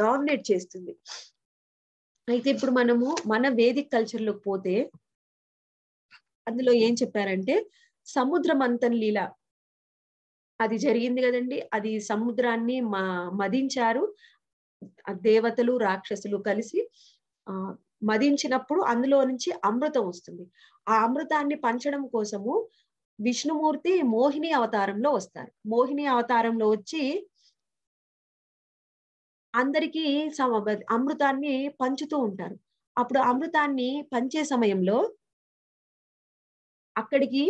డామినేట్ చేస్తుంది అయితే ఇప్పుడు మనము మన వేదిక కల్చర్లోకి పోతే అందులో ఏం చెప్పారంటే సముద్రమంతన్ లీల అది జరిగింది కదండి అది సముద్రాన్ని మదించారు దేవతలు రాక్షసులు కలిసి ఆ మదించినప్పుడు అందులో నుంచి అమృతం వస్తుంది ఆ అమృతాన్ని పంచడం కోసము విష్ణుమూర్తి మోహిని అవతారంలో వస్తారు మోహిని అవతారంలో వచ్చి అందరికీ అమృతాన్ని పంచుతూ ఉంటారు అప్పుడు అమృతాన్ని పంచే సమయంలో అక్కడికి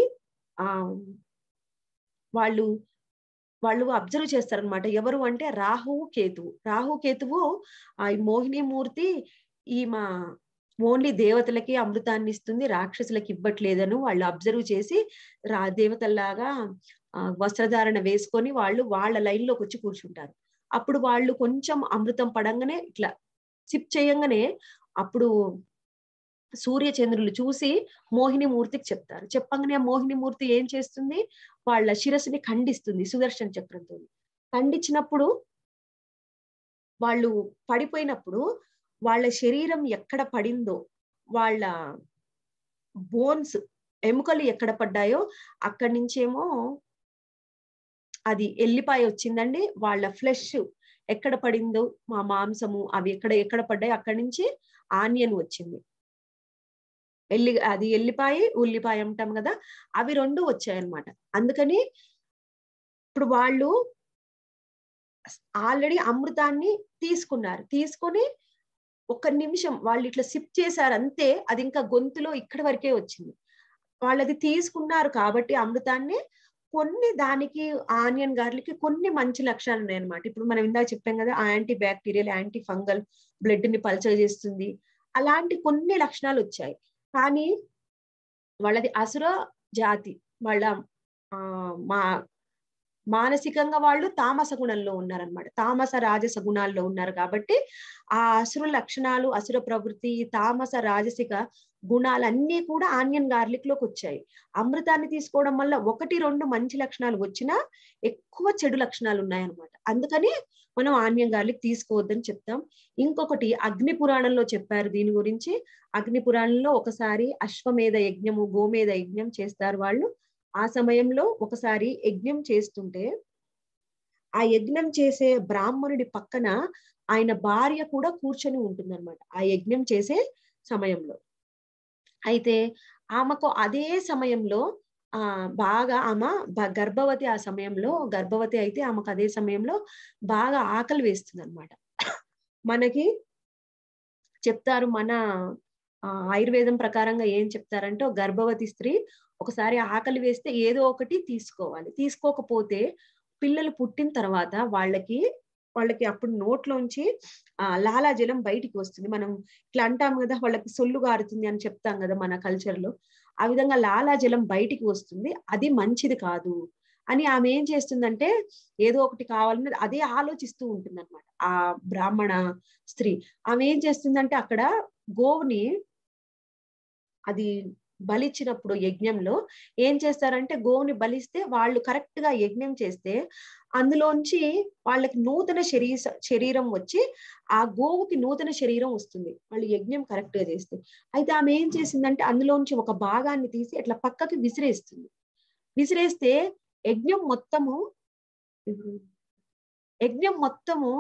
వాళ్ళు వాళ్ళు అబ్జర్వ్ చేస్తారనమాట ఎవరు అంటే రాహువు కేతువు రాహు కేతువు ఆ మోహిని మూర్తి ఈ మా ఓన్లీ దేవతలకి అమృతాన్ని ఇస్తుంది రాక్షసులకి ఇవ్వట్లేదని వాళ్ళు అబ్జర్వ్ చేసి రా దేవతల్లాగా వస్త్రధారణ వేసుకొని వాళ్ళు వాళ్ళ లైన్లోకి వచ్చి కూర్చుంటారు అప్పుడు వాళ్ళు కొంచెం అమృతం పడంగానే ఇట్లా సిప్ చేయంగానే అప్పుడు సూర్యచంద్రులు చూసి మోహిని మూర్తికి చెప్తారు చెప్పంగానే ఆ మోహిని మూర్తి ఏం చేస్తుంది వాళ్ళ శిరస్సుని ఖండిస్తుంది సుదర్శన చక్రంతో ఖండించినప్పుడు వాళ్ళు పడిపోయినప్పుడు వాళ్ళ శరీరం ఎక్కడ పడిందో వాళ్ళ బోన్స్ ఎముకలు ఎక్కడ పడ్డాయో అక్కడి నుంచేమో అది ఎల్లిపాయ వచ్చిందండి వాళ్ళ ఫ్లెష్ ఎక్కడ పడిందో మా మాంసము అవి ఎక్కడ ఎక్కడ పడ్డాయి అక్కడి నుంచి ఆనియన్ వచ్చింది ఎల్లి అది ఎల్లిపాయ ఉల్లిపాయ అంటాం కదా అవి రెండు వచ్చాయన్నమాట అందుకని ఇప్పుడు వాళ్ళు ఆల్రెడీ అమృతాన్ని తీసుకున్నారు తీసుకొని ఒక నిమిషం వాళ్ళు ఇట్లా సిప్ చేశారు అంతే అది ఇంకా గొంతులో ఇక్కడి వరకే వచ్చింది వాళ్ళు అది తీసుకున్నారు కాబట్టి అమృతాన్ని కొన్ని దానికి ఆనియన్ గారికి కొన్ని మంచి లక్షణాలు ఉన్నాయన్నమాట ఇప్పుడు మనం ఇందాక చెప్పాం కదా anti bacterial anti fungal blood ని పలచ చేస్తుంది అలాంటి కొన్ని లక్షణాలు వచ్చాయి కానీ వాళ్ళది అసుర జాతి వాళ్ళ మా మానసికంగా వాళ్ళు తామస గుణంలో ఉన్నారనమాట తామస రాజస గుణాల్లో ఉన్నారు కాబట్టి ఆ అసురు లక్షణాలు అసుర ప్రవృత్తి తామస రాజసిక గుణాలన్నీ కూడా ఆనియన్ గార్లిక్ లోకి వచ్చాయి అమృతాన్ని తీసుకోవడం వల్ల ఒకటి రెండు మంచి లక్షణాలు వచ్చినా ఎక్కువ చెడు లక్షణాలు ఉన్నాయన్నమాట అందుకని మనం ఆనియన్ గార్లిక్ తీసుకోవద్దని చెప్తాం ఇంకొకటి అగ్ని పురాణంలో చెప్పారు దీని గురించి అగ్ని పురాణంలో ఒకసారి అశ్వమేధ యజ్ఞము గోమేధ యజ్ఞం చేస్తారు వాళ్ళు ఆ సమయంలో ఒకసారి యజ్ఞం చేస్తుంటే ఆ యజ్ఞం చేసే బ్రాహ్మణుడి పక్కన ఆయన భార్య కూడా కూర్చొని ఉంటుందన్నమాట ఆ యజ్ఞం చేసే సమయంలో అయితే ఆమెకు అదే సమయంలో ఆ బాగా ఆమె గర్భవతి ఆ సమయంలో గర్భవతి అయితే ఆమెకు అదే సమయంలో బాగా ఆకలి వేస్తుంది అనమాట మనకి చెప్తారు మన ఆయుర్వేదం ప్రకారంగా ఏం చెప్తారంటే గర్భవతి స్త్రీ ఒకసారి ఆకలి వేస్తే ఏదో ఒకటి తీసుకోవాలి తీసుకోకపోతే పిల్లలు పుట్టిన తర్వాత వాళ్ళకి వాళ్ళకి అప్పుడు నోట్లోంచి ఆ జలం బయటికి వస్తుంది మనం ఇట్లా అంటాం కదా వాళ్ళకి సొల్లు గారుతుంది అని చెప్తాం కదా మన కల్చర్ లో ఆ విధంగా లాలా జలం బయటికి వస్తుంది అది మంచిది కాదు అని ఆమె ఏం చేస్తుందంటే ఏదో ఒకటి కావాలని అదే ఆలోచిస్తూ ఉంటుంది అనమాట ఆ బ్రాహ్మణ స్త్రీ ఆమె ఏం చేస్తుందంటే అక్కడ గోవుని అది బలిచ్చినప్పుడు యజ్ఞంలో ఏం చేస్తారంటే గోవుని బలిస్తే వాళ్ళు కరెక్ట్ గా యజ్ఞం చేస్తే అందులోంచి వాళ్ళకి నూతన శరీర శరీరం వచ్చి ఆ గోవుకి నూతన శరీరం వస్తుంది వాళ్ళు యజ్ఞం కరెక్ట్ గా చేస్తే అయితే ఆమె ఏం చేసిందంటే అందులోంచి ఒక భాగాన్ని తీసి ఇట్లా పక్కకి విసిరేస్తుంది విసిరేస్తే యజ్ఞం మొత్తము యజ్ఞం మొత్తము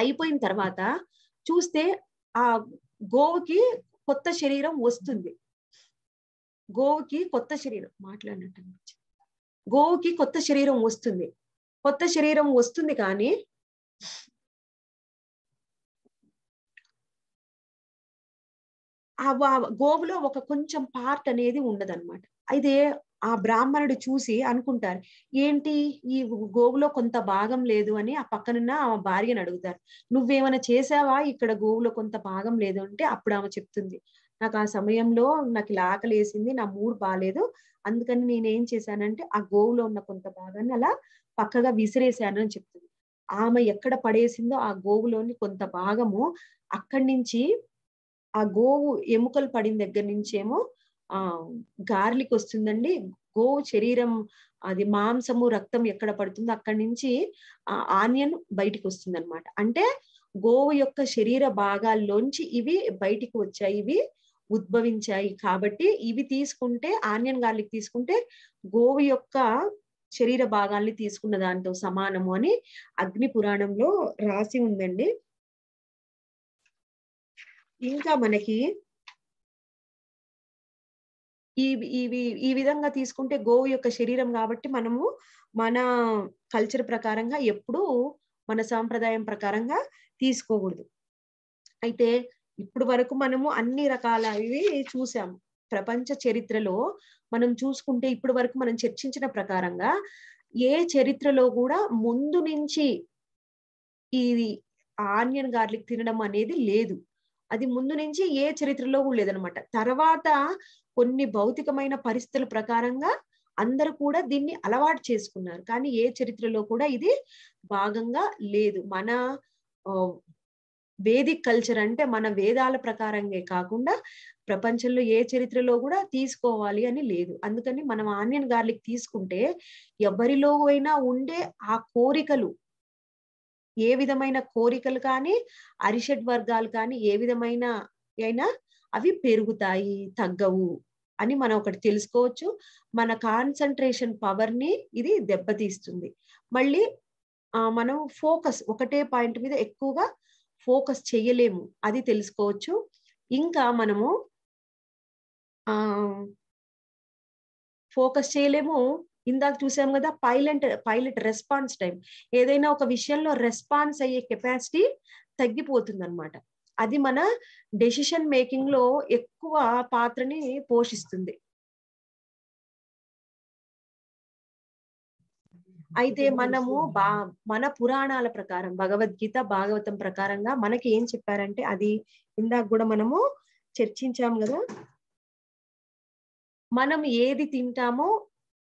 అయిపోయిన తర్వాత చూస్తే ఆ గోవుకి కొత్త శరీరం వస్తుంది గోవుకి కొత్త శరీరం మాట్లాడినట్టు గోవుకి కొత్త శరీరం వస్తుంది కొత్త శరీరం వస్తుంది కానీ గోవులో ఒక కొంచెం పార్ట్ అనేది ఉండదన్నమాట అయితే ఆ బ్రాహ్మణుడు చూసి అనుకుంటారు ఏంటి ఈ గోవులో కొంత భాగం లేదు అని ఆ పక్కనున్న ఆమె భార్యను అడుగుతారు నువ్వేమైనా చేసావా ఇక్కడ గోవులో కొంత భాగం లేదు అంటే అప్పుడు ఆమె చెప్తుంది నాకు ఆ సమయంలో నాకు ఇలా ఆకలేసింది నా మూడు బాగాలేదు అందుకని నేనేం చేశానంటే ఆ గోవులో ఉన్న కొంత భాగాన్ని అలా పక్కగా విసిరేశాను అని చెప్తుంది ఆమె ఎక్కడ పడేసిందో ఆ గోవులోని కొంత భాగము అక్కడి నుంచి ఆ గోవు ఎముకలు పడిన దగ్గర నుంచేమో ఆ గార్లిక్ వస్తుందండి గో శరీరం అది మాంసము రక్తం ఎక్కడ పడుతుందో అక్కడి నుంచి ఆ ఆనియన్ బయటికి వస్తుంది అనమాట అంటే గోవు యొక్క శరీర భాగాల్లోంచి ఇవి బయటికి వచ్చాయి ఇవి ఉద్భవించాయి కాబట్టి ఇవి తీసుకుంటే ఆనియన్ గార్లిక్ తీసుకుంటే గోవు యొక్క శరీర భాగాల్ని తీసుకున్న దాంతో సమానము అని అగ్ని పురాణంలో రాసి ఉందండి ఇంకా మనకి ఈ ఇవి ఈ విధంగా తీసుకుంటే గోవు యొక్క శరీరం కాబట్టి మనము మన కల్చర్ ప్రకారంగా ఎప్పుడూ మన సాంప్రదాయం ప్రకారంగా తీసుకోకూడదు అయితే ఇప్పుడు వరకు మనము అన్ని రకాల ఇవి చూసాము ప్రపంచ చరిత్రలో మనం చూసుకుంటే ఇప్పుడు వరకు మనం చర్చించిన ప్రకారంగా ఏ చరిత్రలో కూడా ముందు నుంచి ఇది ఆనియన్ గార్లిక్ తినడం అనేది లేదు అది ముందు నుంచి ఏ చరిత్రలో కూడా లేదనమాట తర్వాత కొన్ని భౌతికమైన పరిస్థితుల ప్రకారంగా అందరూ కూడా దీన్ని అలవాటు చేసుకున్నారు కానీ ఏ చరిత్రలో కూడా ఇది భాగంగా లేదు మన వేదిక్ కల్చర్ అంటే మన వేదాల ప్రకారంగా కాకుండా ప్రపంచంలో ఏ చరిత్రలో కూడా తీసుకోవాలి అని లేదు అందుకని మనం ఆనియన్ గార్లిక్ తీసుకుంటే ఎవరిలో అయినా ఉండే ఆ కోరికలు ఏ విధమైన కోరికలు కానీ అరిషడ్ వర్గాలు కానీ ఏ విధమైన అయినా అవి పెరుగుతాయి తగ్గవు అని మనం ఒకటి తెలుసుకోవచ్చు మన కాన్సన్ట్రేషన్ పవర్ ని ఇది దెబ్బతీస్తుంది మళ్ళీ మనం ఫోకస్ ఒకటే పాయింట్ మీద ఎక్కువగా ఫోకస్ చేయలేము అది తెలుసుకోవచ్చు ఇంకా మనము ఫోకస్ చేయలేము ఇందాక చూసాం కదా పైలట్ పైలట్ రెస్పాన్స్ టైం ఏదైనా ఒక విషయంలో రెస్పాన్స్ అయ్యే కెపాసిటీ తగ్గిపోతుంది అనమాట అది మన డెసిషన్ మేకింగ్ లో ఎక్కువ పాత్రని పోషిస్తుంది అయితే మనము బా మన పురాణాల ప్రకారం భగవద్గీత భాగవతం ప్రకారంగా మనకి ఏం చెప్పారంటే అది ఇందాక కూడా మనము చర్చించాం కదా మనం ఏది తింటామో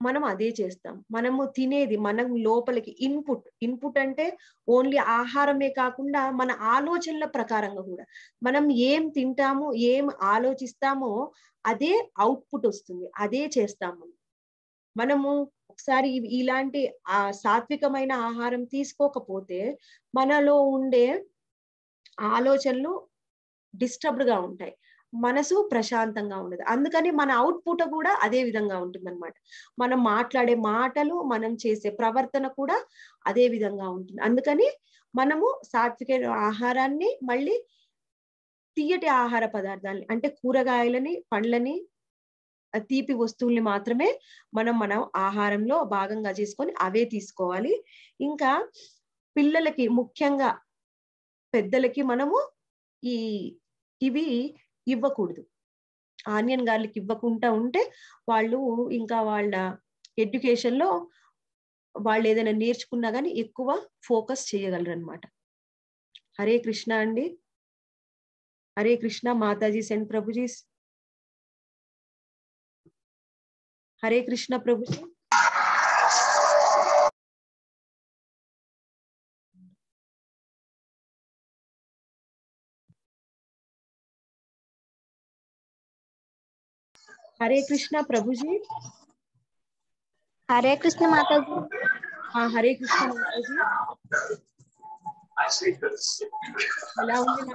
మనం అదే చేస్తాం మనము తినేది మనం లోపలికి ఇన్పుట్ ఇన్పుట్ అంటే ఓన్లీ ఆహారమే కాకుండా మన ఆలోచనల ప్రకారంగా కూడా మనం ఏం తింటామో ఏం ఆలోచిస్తామో అదే అవుట్పుట్ వస్తుంది అదే చేస్తాము మనము ఒకసారి ఇలాంటి ఆ సాత్వికమైన ఆహారం తీసుకోకపోతే మనలో ఉండే ఆలోచనలు డిస్టర్బ్డ్గా ఉంటాయి మనసు ప్రశాంతంగా ఉండదు అందుకని మన అవుట్పుట్ కూడా అదే విధంగా ఉంటుంది అనమాట మనం మాట్లాడే మాటలు మనం చేసే ప్రవర్తన కూడా అదే విధంగా ఉంటుంది అందుకని మనము సాత్విక ఆహారాన్ని మళ్ళీ తీయటి ఆహార పదార్థాలని అంటే కూరగాయలని పండ్లని తీపి వస్తువుల్ని మాత్రమే మనం మనం ఆహారంలో భాగంగా చేసుకొని అవే తీసుకోవాలి ఇంకా పిల్లలకి ముఖ్యంగా పెద్దలకి మనము ఈ ఇవి ఇవ్వకూడదు ఆనియన్ గార్లిక్ ఇవ్వకుండా ఉంటే వాళ్ళు ఇంకా వాళ్ళ ఎడ్యుకేషన్ లో వాళ్ళు ఏదైనా నేర్చుకున్నా కానీ ఎక్కువ ఫోకస్ చేయగలరు అనమాట హరే కృష్ణ అండి హరే కృష్ణ మాతాజీ సెంట్ ప్రభుజీ హరే కృష్ణ ప్రభుజీ हरे कृष्णा प्रभु जी हरे कृष्ण माता जी हाँ हरे कृष्ण माता जी